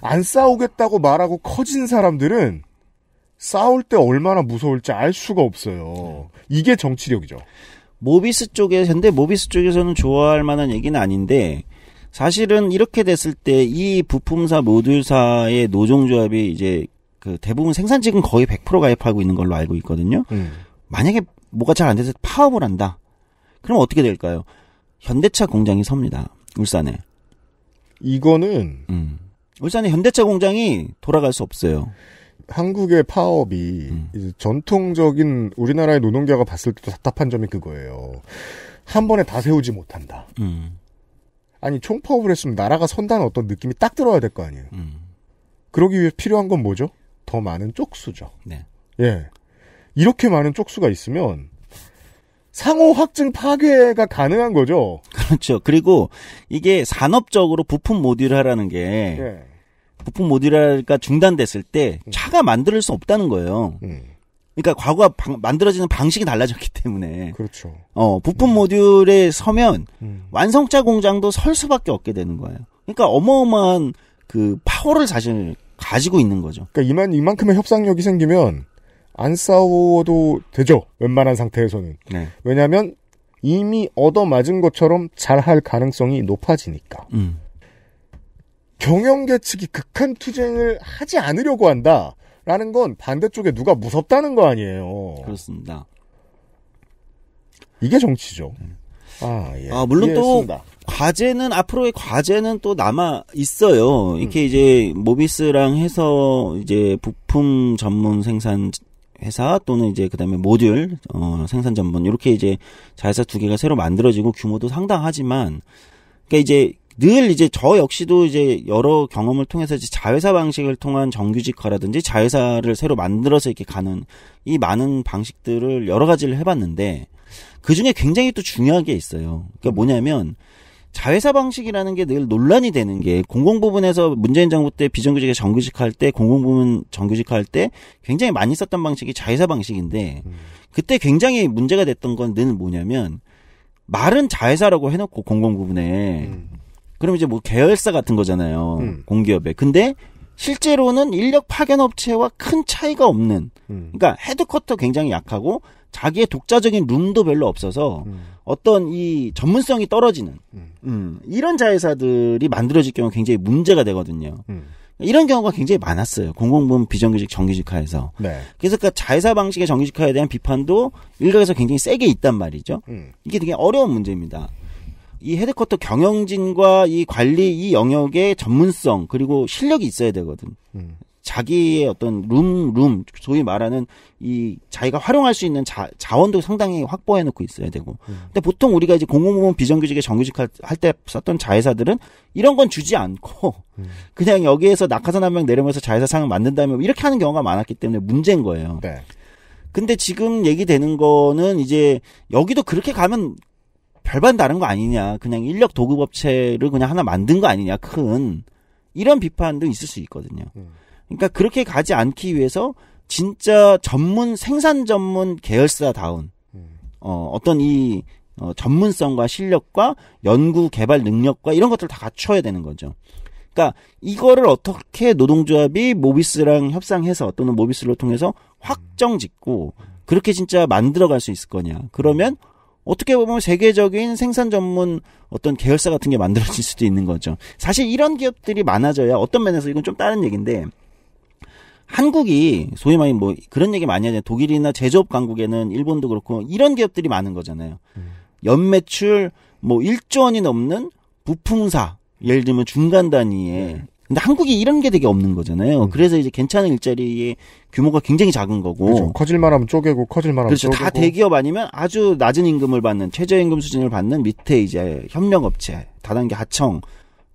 안 싸우겠다고 말하고 커진 사람들은 싸울 때 얼마나 무서울지 알 수가 없어요. 이게 정치력이죠. 모비스 쪽에 현대 모비스 쪽에서는 좋아할 만한 얘기는 아닌데 사실은 이렇게 됐을 때 이 부품사 모듈사의 노종조합이 이제 그 대부분 생산 직은 거의 100% 가입하고 있는 걸로 알고 있거든요. 음. 만약에 뭐가 잘 안 돼서 파업을 한다. 그럼 어떻게 될까요? 현대차 공장이 섭니다. 울산에. 이거는 음. 울산에 현대차 공장이 돌아갈 수 없어요. 한국의 파업이 음. 전통적인 우리나라의 노동자가 봤을 때도 답답한 점이 그거예요. 한 번에 다 세우지 못한다. 음. 아니 총파업을 했으면 나라가 선다는 어떤 느낌이 딱 들어야 될 거 아니에요. 음. 그러기 위해 필요한 건 뭐죠? 더 많은 쪽수죠. 네. 예. 이렇게 많은 쪽수가 있으면 상호 확증 파괴가 가능한 거죠. 그렇죠. 그리고 이게 산업적으로 부품 모듈화라는 게 예. 부품 모듈화가 중단됐을 때 음. 차가 만들 수 없다는 거예요. 음. 그러니까 과거가 방, 만들어지는 방식이 달라졌기 때문에. 그렇죠. 어, 부품 음. 모듈에 서면 음. 완성차 공장도 설 수밖에 없게 되는 거예요. 그러니까 어마어마한 그 파워를 사실 가지고 있는 거죠. 그러니까 이만 이만큼의 협상력이 생기면 안 싸워도 되죠. 웬만한 상태에서는. 네. 왜냐하면 이미 얻어맞은 것처럼 잘할 가능성이 높아지니까. 음. 경영계 측이 극한 투쟁을 하지 않으려고 한다. 라는 건 반대쪽에 누가 무섭다는 거 아니에요. 그렇습니다. 이게 정치죠. 음. 아, 예. 아 물론 또 과제는 앞으로의 과제는 또 남아 있어요. 이렇게 음. 이제 모비스랑 해서 이제 부품 전문 생산 회사 또는 이제 그다음에 모듈 어, 생산 전문 이렇게 이제 자회사 두 개가 새로 만들어지고 규모도 상당하지만 그니까 이제 늘 이제 저 역시도 이제 여러 경험을 통해서 이제 자회사 방식을 통한 정규직화라든지 자회사를 새로 만들어서 이렇게 가는 이 많은 방식들을 여러 가지를 해봤는데 그 중에 굉장히 또 중요한 게 있어요. 그러니까 뭐냐면 자회사 방식이라는 게 늘 논란이 되는 게 공공 부문에서 문재인 정부 때 비정규직에 정규직할 때 공공 부문 정규직할 때 굉장히 많이 썼던 방식이 자회사 방식인데 그때 굉장히 문제가 됐던 건늘 뭐냐면 말은 자회사라고 해놓고 공공 부문에 음. 그럼 이제 뭐 계열사 같은 거잖아요. 음. 공기업에. 근데 실제로는 인력 파견 업체와 큰 차이가 없는. 음. 그러니까 헤드쿼터 굉장히 약하고 자기의 독자적인 룸도 별로 없어서 음. 어떤 이 전문성이 떨어지는 음. 음. 이런 자회사들이 만들어질 경우 굉장히 문제가 되거든요. 음. 이런 경우가 굉장히 많았어요. 공공부문 비정규직 정규직화에서. 네. 그래서 그 자회사 방식의 정규직화에 대한 비판도 일각에서 굉장히 세게 있단 말이죠. 음. 이게 되게 어려운 문제입니다. 이 헤드쿼터 경영진과 이 관리 이 영역의 전문성 그리고 실력이 있어야 되거든. 음. 자기의 어떤 룸, 룸, 소위 말하는 이 자기가 활용할 수 있는 자, 자원도 상당히 확보해 놓고 있어야 되고. 음. 근데 보통 우리가 이제 공공부문 비정규직에 정규직 할 때 썼던 자회사들은 이런 건 주지 않고 음. 그냥 여기에서 낙하산 한 명 내려면서 자회사 상을 만든 다면 뭐 이렇게 하는 경우가 많았기 때문에 문제인 거예요. 네. 근데 지금 얘기되는 거는 이제 여기도 그렇게 가면 별반 다른 거 아니냐. 그냥 인력 도급 업체를 그냥 하나 만든 거 아니냐. 큰 이런 비판도 있을 수 있거든요. 음. 그러니까 그렇게 가지 않기 위해서 진짜 전문 생산 전문 계열사다운 음. 어, 어떤 이 어, 전문성과 실력과 연구 개발 능력과 이런 것들을 다 갖춰야 되는 거죠. 그러니까 이거를 어떻게 노동조합이 모비스랑 협상해서 또는 모비스를 통해서 확정 짓고 그렇게 진짜 만들어갈 수 있을 거냐. 그러면 어떻게 보면 세계적인 생산 전문 어떤 계열사 같은 게 만들어질 수도 있는 거죠. 사실 이런 기업들이 많아져야 어떤 면에서 이건 좀 다른 얘기인데 한국이 소위 말해 뭐 그런 얘기 많이 하잖아요. 독일이나 제조업 강국에는 일본도 그렇고 이런 기업들이 많은 거잖아요. 연매출 뭐 1조 원이 넘는 부품사 예를 들면 중간 단위의 네. 근데 한국이 이런 게 되게 없는 거잖아요. 음. 그래서 이제 괜찮은 일자리의 규모가 굉장히 작은 거고. 그렇죠. 커질만 하면 쪼개고 커질만 하면 그렇죠. 쪼개고. 다 대기업 아니면 아주 낮은 임금을 받는 최저임금 수준을 받는 밑에 이제 협력업체, 다단계 하청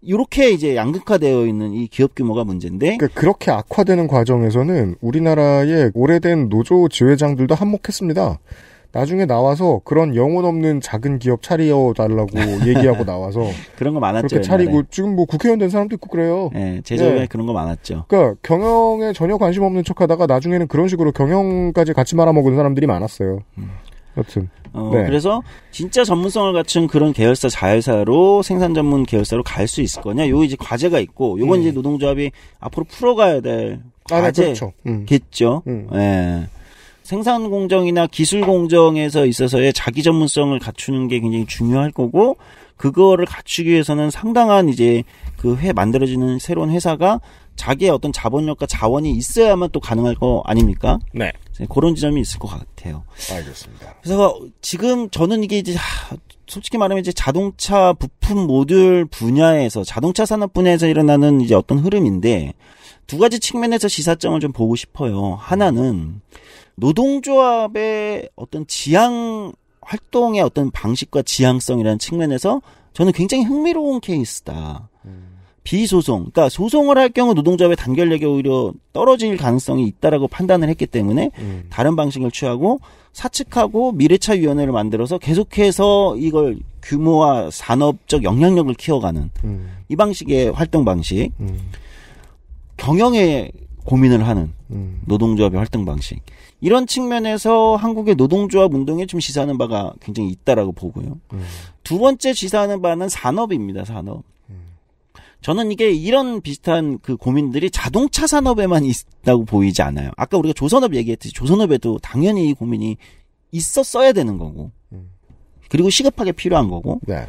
요렇게 이제 양극화되어 있는 이 기업 규모가 문제인데 그러니까 그렇게 악화되는 과정에서는 우리나라의 오래된 노조 지회장들도 한몫했습니다. 나중에 나와서 그런 영혼 없는 작은 기업 차리어 달라고 얘기하고 나와서 그런 거 많았죠. 그렇게 차리고 옛날에. 지금 뭐 국회의원 된 사람도 있고 그래요. 네, 제주에 네. 그런 거 많았죠. 그러니까 경영에 전혀 관심 없는 척하다가 나중에는 그런 식으로 경영까지 같이 말아먹은 사람들이 많았어요. 음. 여튼. 어, 네. 그래서 진짜 전문성을 갖춘 그런 계열사 자회사로 생산 전문 계열사로 갈 수 있을 거냐? 요 이제 과제가 있고 요건 음. 이제 노동조합이 앞으로 풀어가야 될 과제겠죠. 아, 네, 그렇죠. 음. 음. 예. 생산 공정이나 기술 공정에서 있어서의 자기 전문성을 갖추는 게 굉장히 중요할 거고 그거를 갖추기 위해서는 상당한 이제 그 회 만들어지는 새로운 회사가 자기의 어떤 자본력과 자원이 있어야만 또 가능할 거 아닙니까? 네. 네 그런 지점이 있을 것 같아요. 알겠습니다. 그래서 지금 저는 이게 이제 솔직히 말하면 이제 자동차 부품 모듈 분야에서 자동차 산업 분야에서 일어나는 이제 어떤 흐름인데 두 가지 측면에서 시사점을 좀 보고 싶어요. 하나는 노동조합의 어떤 지향 활동의 어떤 방식과 지향성이라는 측면에서 저는 굉장히 흥미로운 케이스다. 음. 비소송, 그러니까 소송을 할 경우 노동조합의 단결력이 오히려 떨어질 가능성이 있다라고 판단을 했기 때문에 음. 다른 방식을 취하고 사측하고 미래차 위원회를 만들어서 계속해서 이걸 규모와 산업적 영향력을 키워가는 음. 이 방식의 활동 방식, 음. 경영에 고민을 하는 음. 노동조합의 활동 방식. 이런 측면에서 한국의 노동조합 운동에 좀 시사하는 바가 굉장히 있다라고 보고요. 음. 두 번째 시사하는 바는 산업입니다. 산업. 저는 이게 이런 비슷한 그 고민들이 자동차 산업에만 있다고 보이지 않아요. 아까 우리가 조선업 얘기했듯이 조선업에도 당연히 이 고민이 있었어야 되는 거고. 음. 그리고 시급하게 필요한 거고. 네.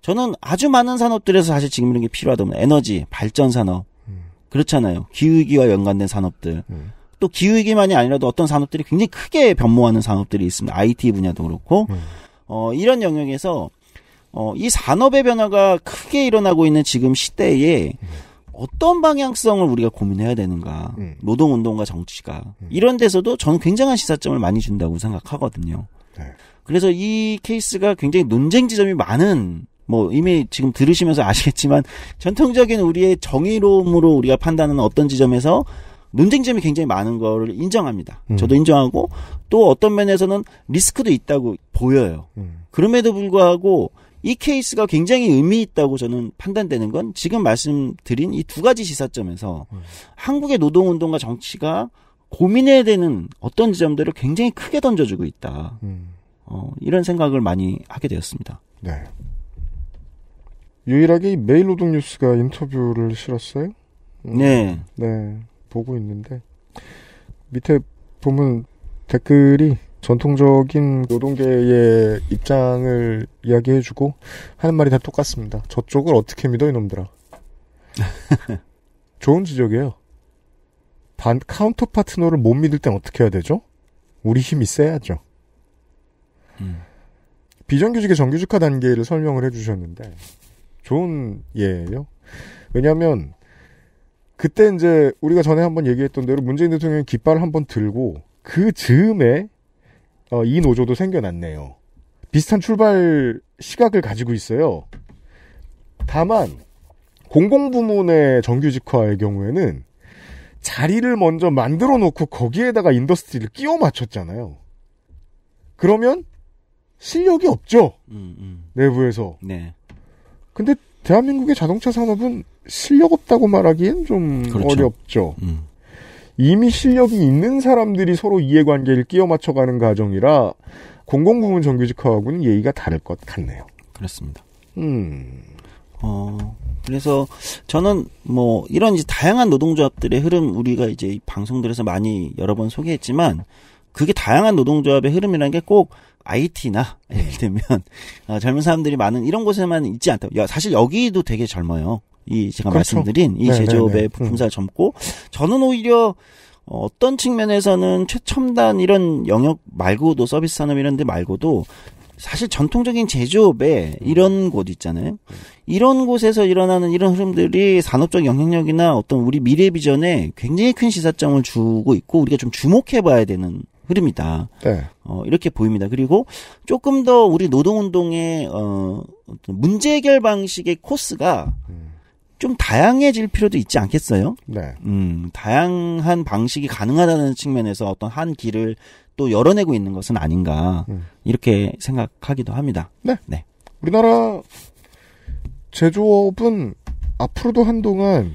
저는 아주 많은 산업들에서 사실 지금 이런 게 필요하다면 에너지, 발전 산업. 음. 그렇잖아요. 기후기와 연관된 산업들. 음. 또 기후위기만이 아니라도 어떤 산업들이 굉장히 크게 변모하는 산업들이 있습니다. IT 분야도 그렇고, 음. 어, 이런 영역에서, 어, 이 산업의 변화가 크게 일어나고 있는 지금 시대에, 음. 어떤 방향성을 우리가 고민해야 되는가. 음. 네. 노동운동과 정치가. 이런 데서도 저는 굉장한 시사점을 많이 준다고 생각하거든요. 네. 그래서 이 케이스가 굉장히 논쟁 지점이 많은 뭐 이미 지금 들으시면서 아시겠지만 전통적인 우리의 정의로움으로 우리가 판단하는 어떤 지점에서 논쟁점이 굉장히 많은 거를 인정합니다. 음. 저도 인정하고 또 어떤 면에서는 리스크도 있다고 보여요. 음. 그럼에도 불구하고 이 케이스가 굉장히 의미 있다고 저는 판단되는 건 지금 말씀드린 이 두 가지 시사점에서 음. 한국의 노동운동과 정치가 고민해야 되는 어떤 지점들을 굉장히 크게 던져주고 있다. 음. 어, 이런 생각을 많이 하게 되었습니다. 네. 유일하게 메일 노동 뉴스가 인터뷰를 실었어요? 네. 네. 보고 있는데 밑에 보면 댓글이 전통적인 노동계의 입장을 이야기해주고 하는 말이 다 똑같습니다. 저쪽을 어떻게 믿어 이놈들아. 좋은 지적이에요. 반 카운터 파트너를 못 믿을 땐 어떻게 해야 되죠? 우리 힘이 세야죠. 음. 비정규직의 정규직화 단계를 설명을 해주셨는데 좋은 예예요. 왜냐하면 그때 이제 우리가 전에 한번 얘기했던 대로 문재인 대통령이 깃발을 한번 들고 그 즈음에 어, 이 노조도 생겨났네요. 비슷한 출발 시각을 가지고 있어요. 다만 공공부문의 정규직화의 경우에는 자리를 먼저 만들어 놓고 거기에다가 인더스트리를 끼워 맞췄잖아요. 그러면 실력이 없죠. 음, 음. 내부에서. 네. 근데 대한민국의 자동차 산업은 실력 없다고 말하기엔 좀 그렇죠. 어렵죠. 음. 이미 실력이 있는 사람들이 서로 이해관계를 끼워 맞춰가는 과정이라 공공부문 정규직화하고는 예의가 다를 것 같네요. 그렇습니다. 음. 어, 그래서 저는 뭐 이런 이제 다양한 노동조합들의 흐름 우리가 이제 방송들에서 많이 여러 번 소개했지만 그게 다양한 노동조합의 흐름이라는 게 꼭 IT나 예를 네. 들면 어, 젊은 사람들이 많은 이런 곳에만 있지 않다. 야, 사실 여기도 되게 젊어요. 이 제가 그렇죠. 말씀드린 이 네, 네, 제조업의 부품사 네. 음. 젊고 저는 오히려 어떤 측면에서는 최첨단 이런 영역 말고도 서비스 산업 이런 데 말고도 사실 전통적인 제조업에 음. 이런 곳 있잖아요. 이런 곳에서 일어나는 이런 흐름들이 산업적 영향력이나 어떤 우리 미래 비전에 굉장히 큰 시사점을 주고 있고 우리가 좀 주목해 봐야 되는 흐름이다. 네. 어, 이렇게 보입니다. 그리고 조금 더 우리 노동운동의 어, 문제 해결 방식의 코스가 음. 좀 다양해질 필요도 있지 않겠어요? 네. 음, 다양한 방식이 가능하다는 측면에서 어떤 한 길을 또 열어내고 있는 것은 아닌가 음. 이렇게 생각하기도 합니다. 네. 네. 우리나라 제조업은 앞으로도 한동안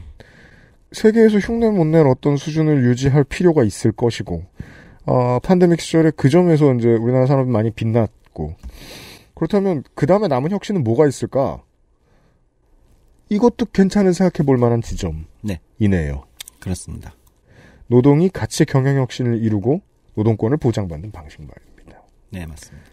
세계에서 흉내 못 낼 어떤 수준을 유지할 필요가 있을 것이고 어, 팬데믹 시절에 그 점에서 이제 우리나라 산업이 많이 빛났고 그렇다면 그 다음에 남은 혁신은 뭐가 있을까? 이것도 괜찮은 생각해 볼 만한 지점이네요. 네. 그렇습니다. 노동이 가치 경영 혁신을 이루고 노동권을 보장받는 방식 말입니다. 네, 맞습니다.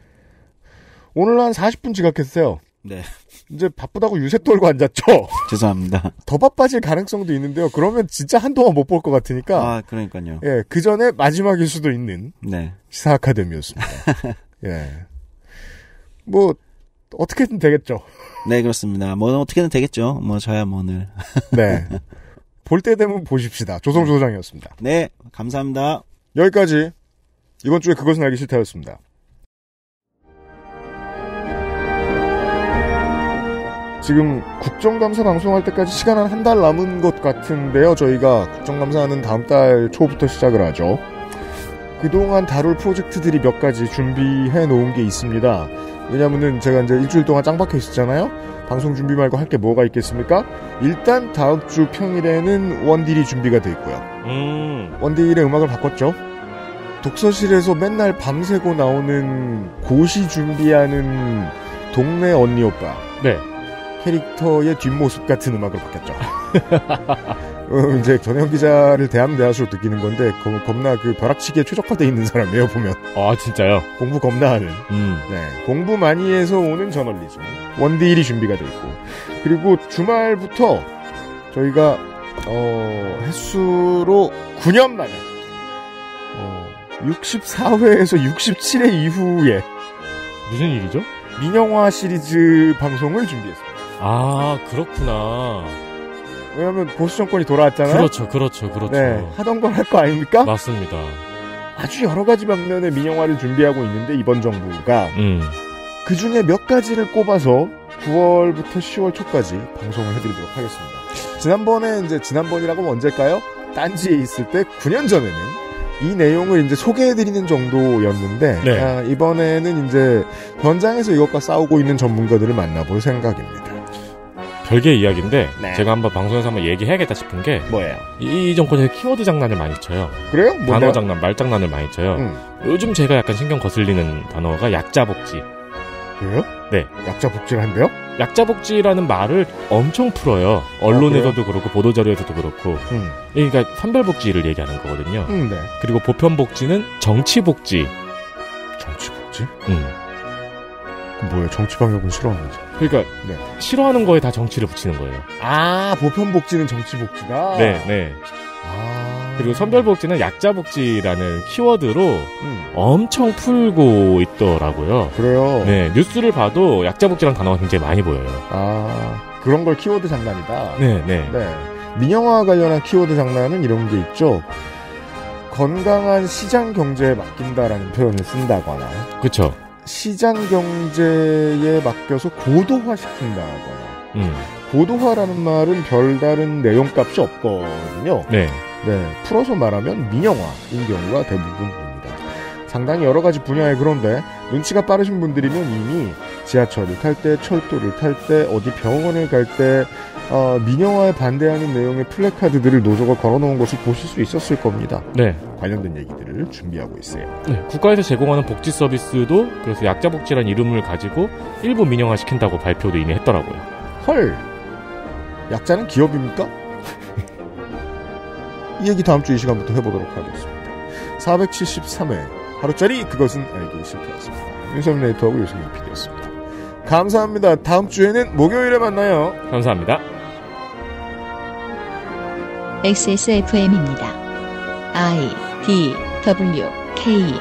오늘 한 40분 지각했어요. 네. 이제 바쁘다고 유세 떨고 앉았죠? 죄송합니다. 더 바빠질 가능성도 있는데요. 그러면 진짜 한동안 못 볼 것 같으니까. 아, 그러니까요. 예, 그 전에 마지막일 수도 있는. 네. 시사 아카데미였습니다. 예. 뭐, 어떻게든 되겠죠. 네, 그렇습니다. 뭐, 어떻게든 되겠죠. 뭐, 저야 뭐, 늘. 네. 볼 때 되면 보십시다. 조성조 네. 소장이었습니다. 네, 감사합니다. 여기까지. 이번 주에 그것은 알기 싫다였습니다. 지금 국정감사 방송할 때까지 시간 한한달 남은 것 같은데요. 저희가 국정감사는 다음 달 초부터 시작을 하죠. 그동안 다룰 프로젝트들이 몇 가지 준비해 놓은 게 있습니다. 왜냐면은 제가 이제 일주일 동안 짱 박혀 있었잖아요. 방송 준비 말고 할 게 뭐가 있겠습니까? 일단 다음 주 평일에는 원딜이 준비가 돼 있고요. 음. 원딜의 음악을 바꿨죠. 독서실에서 맨날 밤새고 나오는 고시 준비하는 동네 언니 오빠. 네. 캐릭터의 뒷모습 같은 음악을 바뀌었죠. 음, 이제 전현 기자를 대한대할수로 느끼는 건데 거, 겁나 그 벼락치기에 최적화돼 있는 사람이에요 보면. 아 진짜요? 공부 겁나 하는. 음. 네, 공부 많이 해서 오는 저널리즘. 원디일이 준비가 돼 있고 그리고 주말부터 저희가 어, 횟수로 9년만에 어, 64회에서 67회 이후에 무슨 일이죠? 민영화 시리즈 방송을 준비했습니다. 아 그렇구나. 왜냐하면 보수 정권이 돌아왔잖아요. 그렇죠, 그렇죠, 그렇죠. 네, 하던 걸 할 거 아닙니까? 맞습니다. 아주 여러 가지 방면의 민영화를 준비하고 있는데 이번 정부가 음. 그 중에 몇 가지를 꼽아서 9월부터 10월 초까지 방송을 해드리도록 하겠습니다. 지난번에 이제 지난번이라고 언제일까요? 딴지에 있을 때 9년 전에는 이 내용을 이제 소개해드리는 정도였는데 네. 아, 이번에는 이제 현장에서 이것과 싸우고 있는 전문가들을 만나볼 생각입니다. 별개의 이야기인데 네. 제가 한번 방송에서 한번 얘기해야겠다 싶은 게 뭐예요? 이, 이 정권에서 키워드 장난을 많이 쳐요. 그래요? 뭔데요? 단어 장난, 말 장난을 많이 쳐요. 음. 요즘 제가 약간 신경 거슬리는 단어가 약자 복지. 그래요? 네. 약자 복지를 한대요? 약자 복지라는 말을 엄청 풀어요. 언론에서도 아, 그렇고 보도 자료에서도 그렇고. 음. 그러니까 선별 복지를 얘기하는 거거든요. 음, 네. 그리고 보편 복지는 정치 복지. 정치 복지? 음. 뭐예요? 정치 방역은 싫어하는지. 그러니까 네. 싫어하는 거에 다 정치를 붙이는 거예요. 아 보편복지는 정치복지다. 네, 네. 아... 그리고 선별복지는 약자복지라는 키워드로 음. 엄청 풀고 있더라고요. 그래요. 네, 뉴스를 봐도 약자복지란 단어가 굉장히 많이 보여요. 아 그런 걸 키워드 장난이다. 네, 네. 네. 민영화와 관련한 키워드 장난은 이런 게 있죠. 건강한 시장 경제에 맡긴다라는 표현을 쓴다거나. 그렇죠. 시장 경제에 맡겨서 고도화시킨다거나 음. 고도화라는 말은 별다른 내용값이 없거든요. 네. 네. 풀어서 말하면 민영화인 경우가 대부분입니다. 상당히 여러 가지 분야에 그런데 눈치가 빠르신 분들이면 이미 지하철을 탈 때, 철도를 탈 때, 어디 병원을 갈 때, 아, 민영화에 반대하는 내용의 플래카드들을 노조가 걸어놓은 것을 보실 수 있었을 겁니다. 네. 관련된 얘기들을 준비하고 있어요. 네, 국가에서 제공하는 복지 서비스도 그래서 약자 복지란 이름을 가지고 일부 민영화 시킨다고 발표도 이미 했더라고요. 헐, 약자는 기업입니까? 이 얘기 다음 주 이 시간부터 해보도록 하겠습니다. 473회 하루짜리 그것은 알기 싫다였습니다. 윤선민 레이터하고 유승민 PD였습니다. 감사합니다. 다음 주에는 목요일에 만나요. 감사합니다. XSFM입니다. I D W K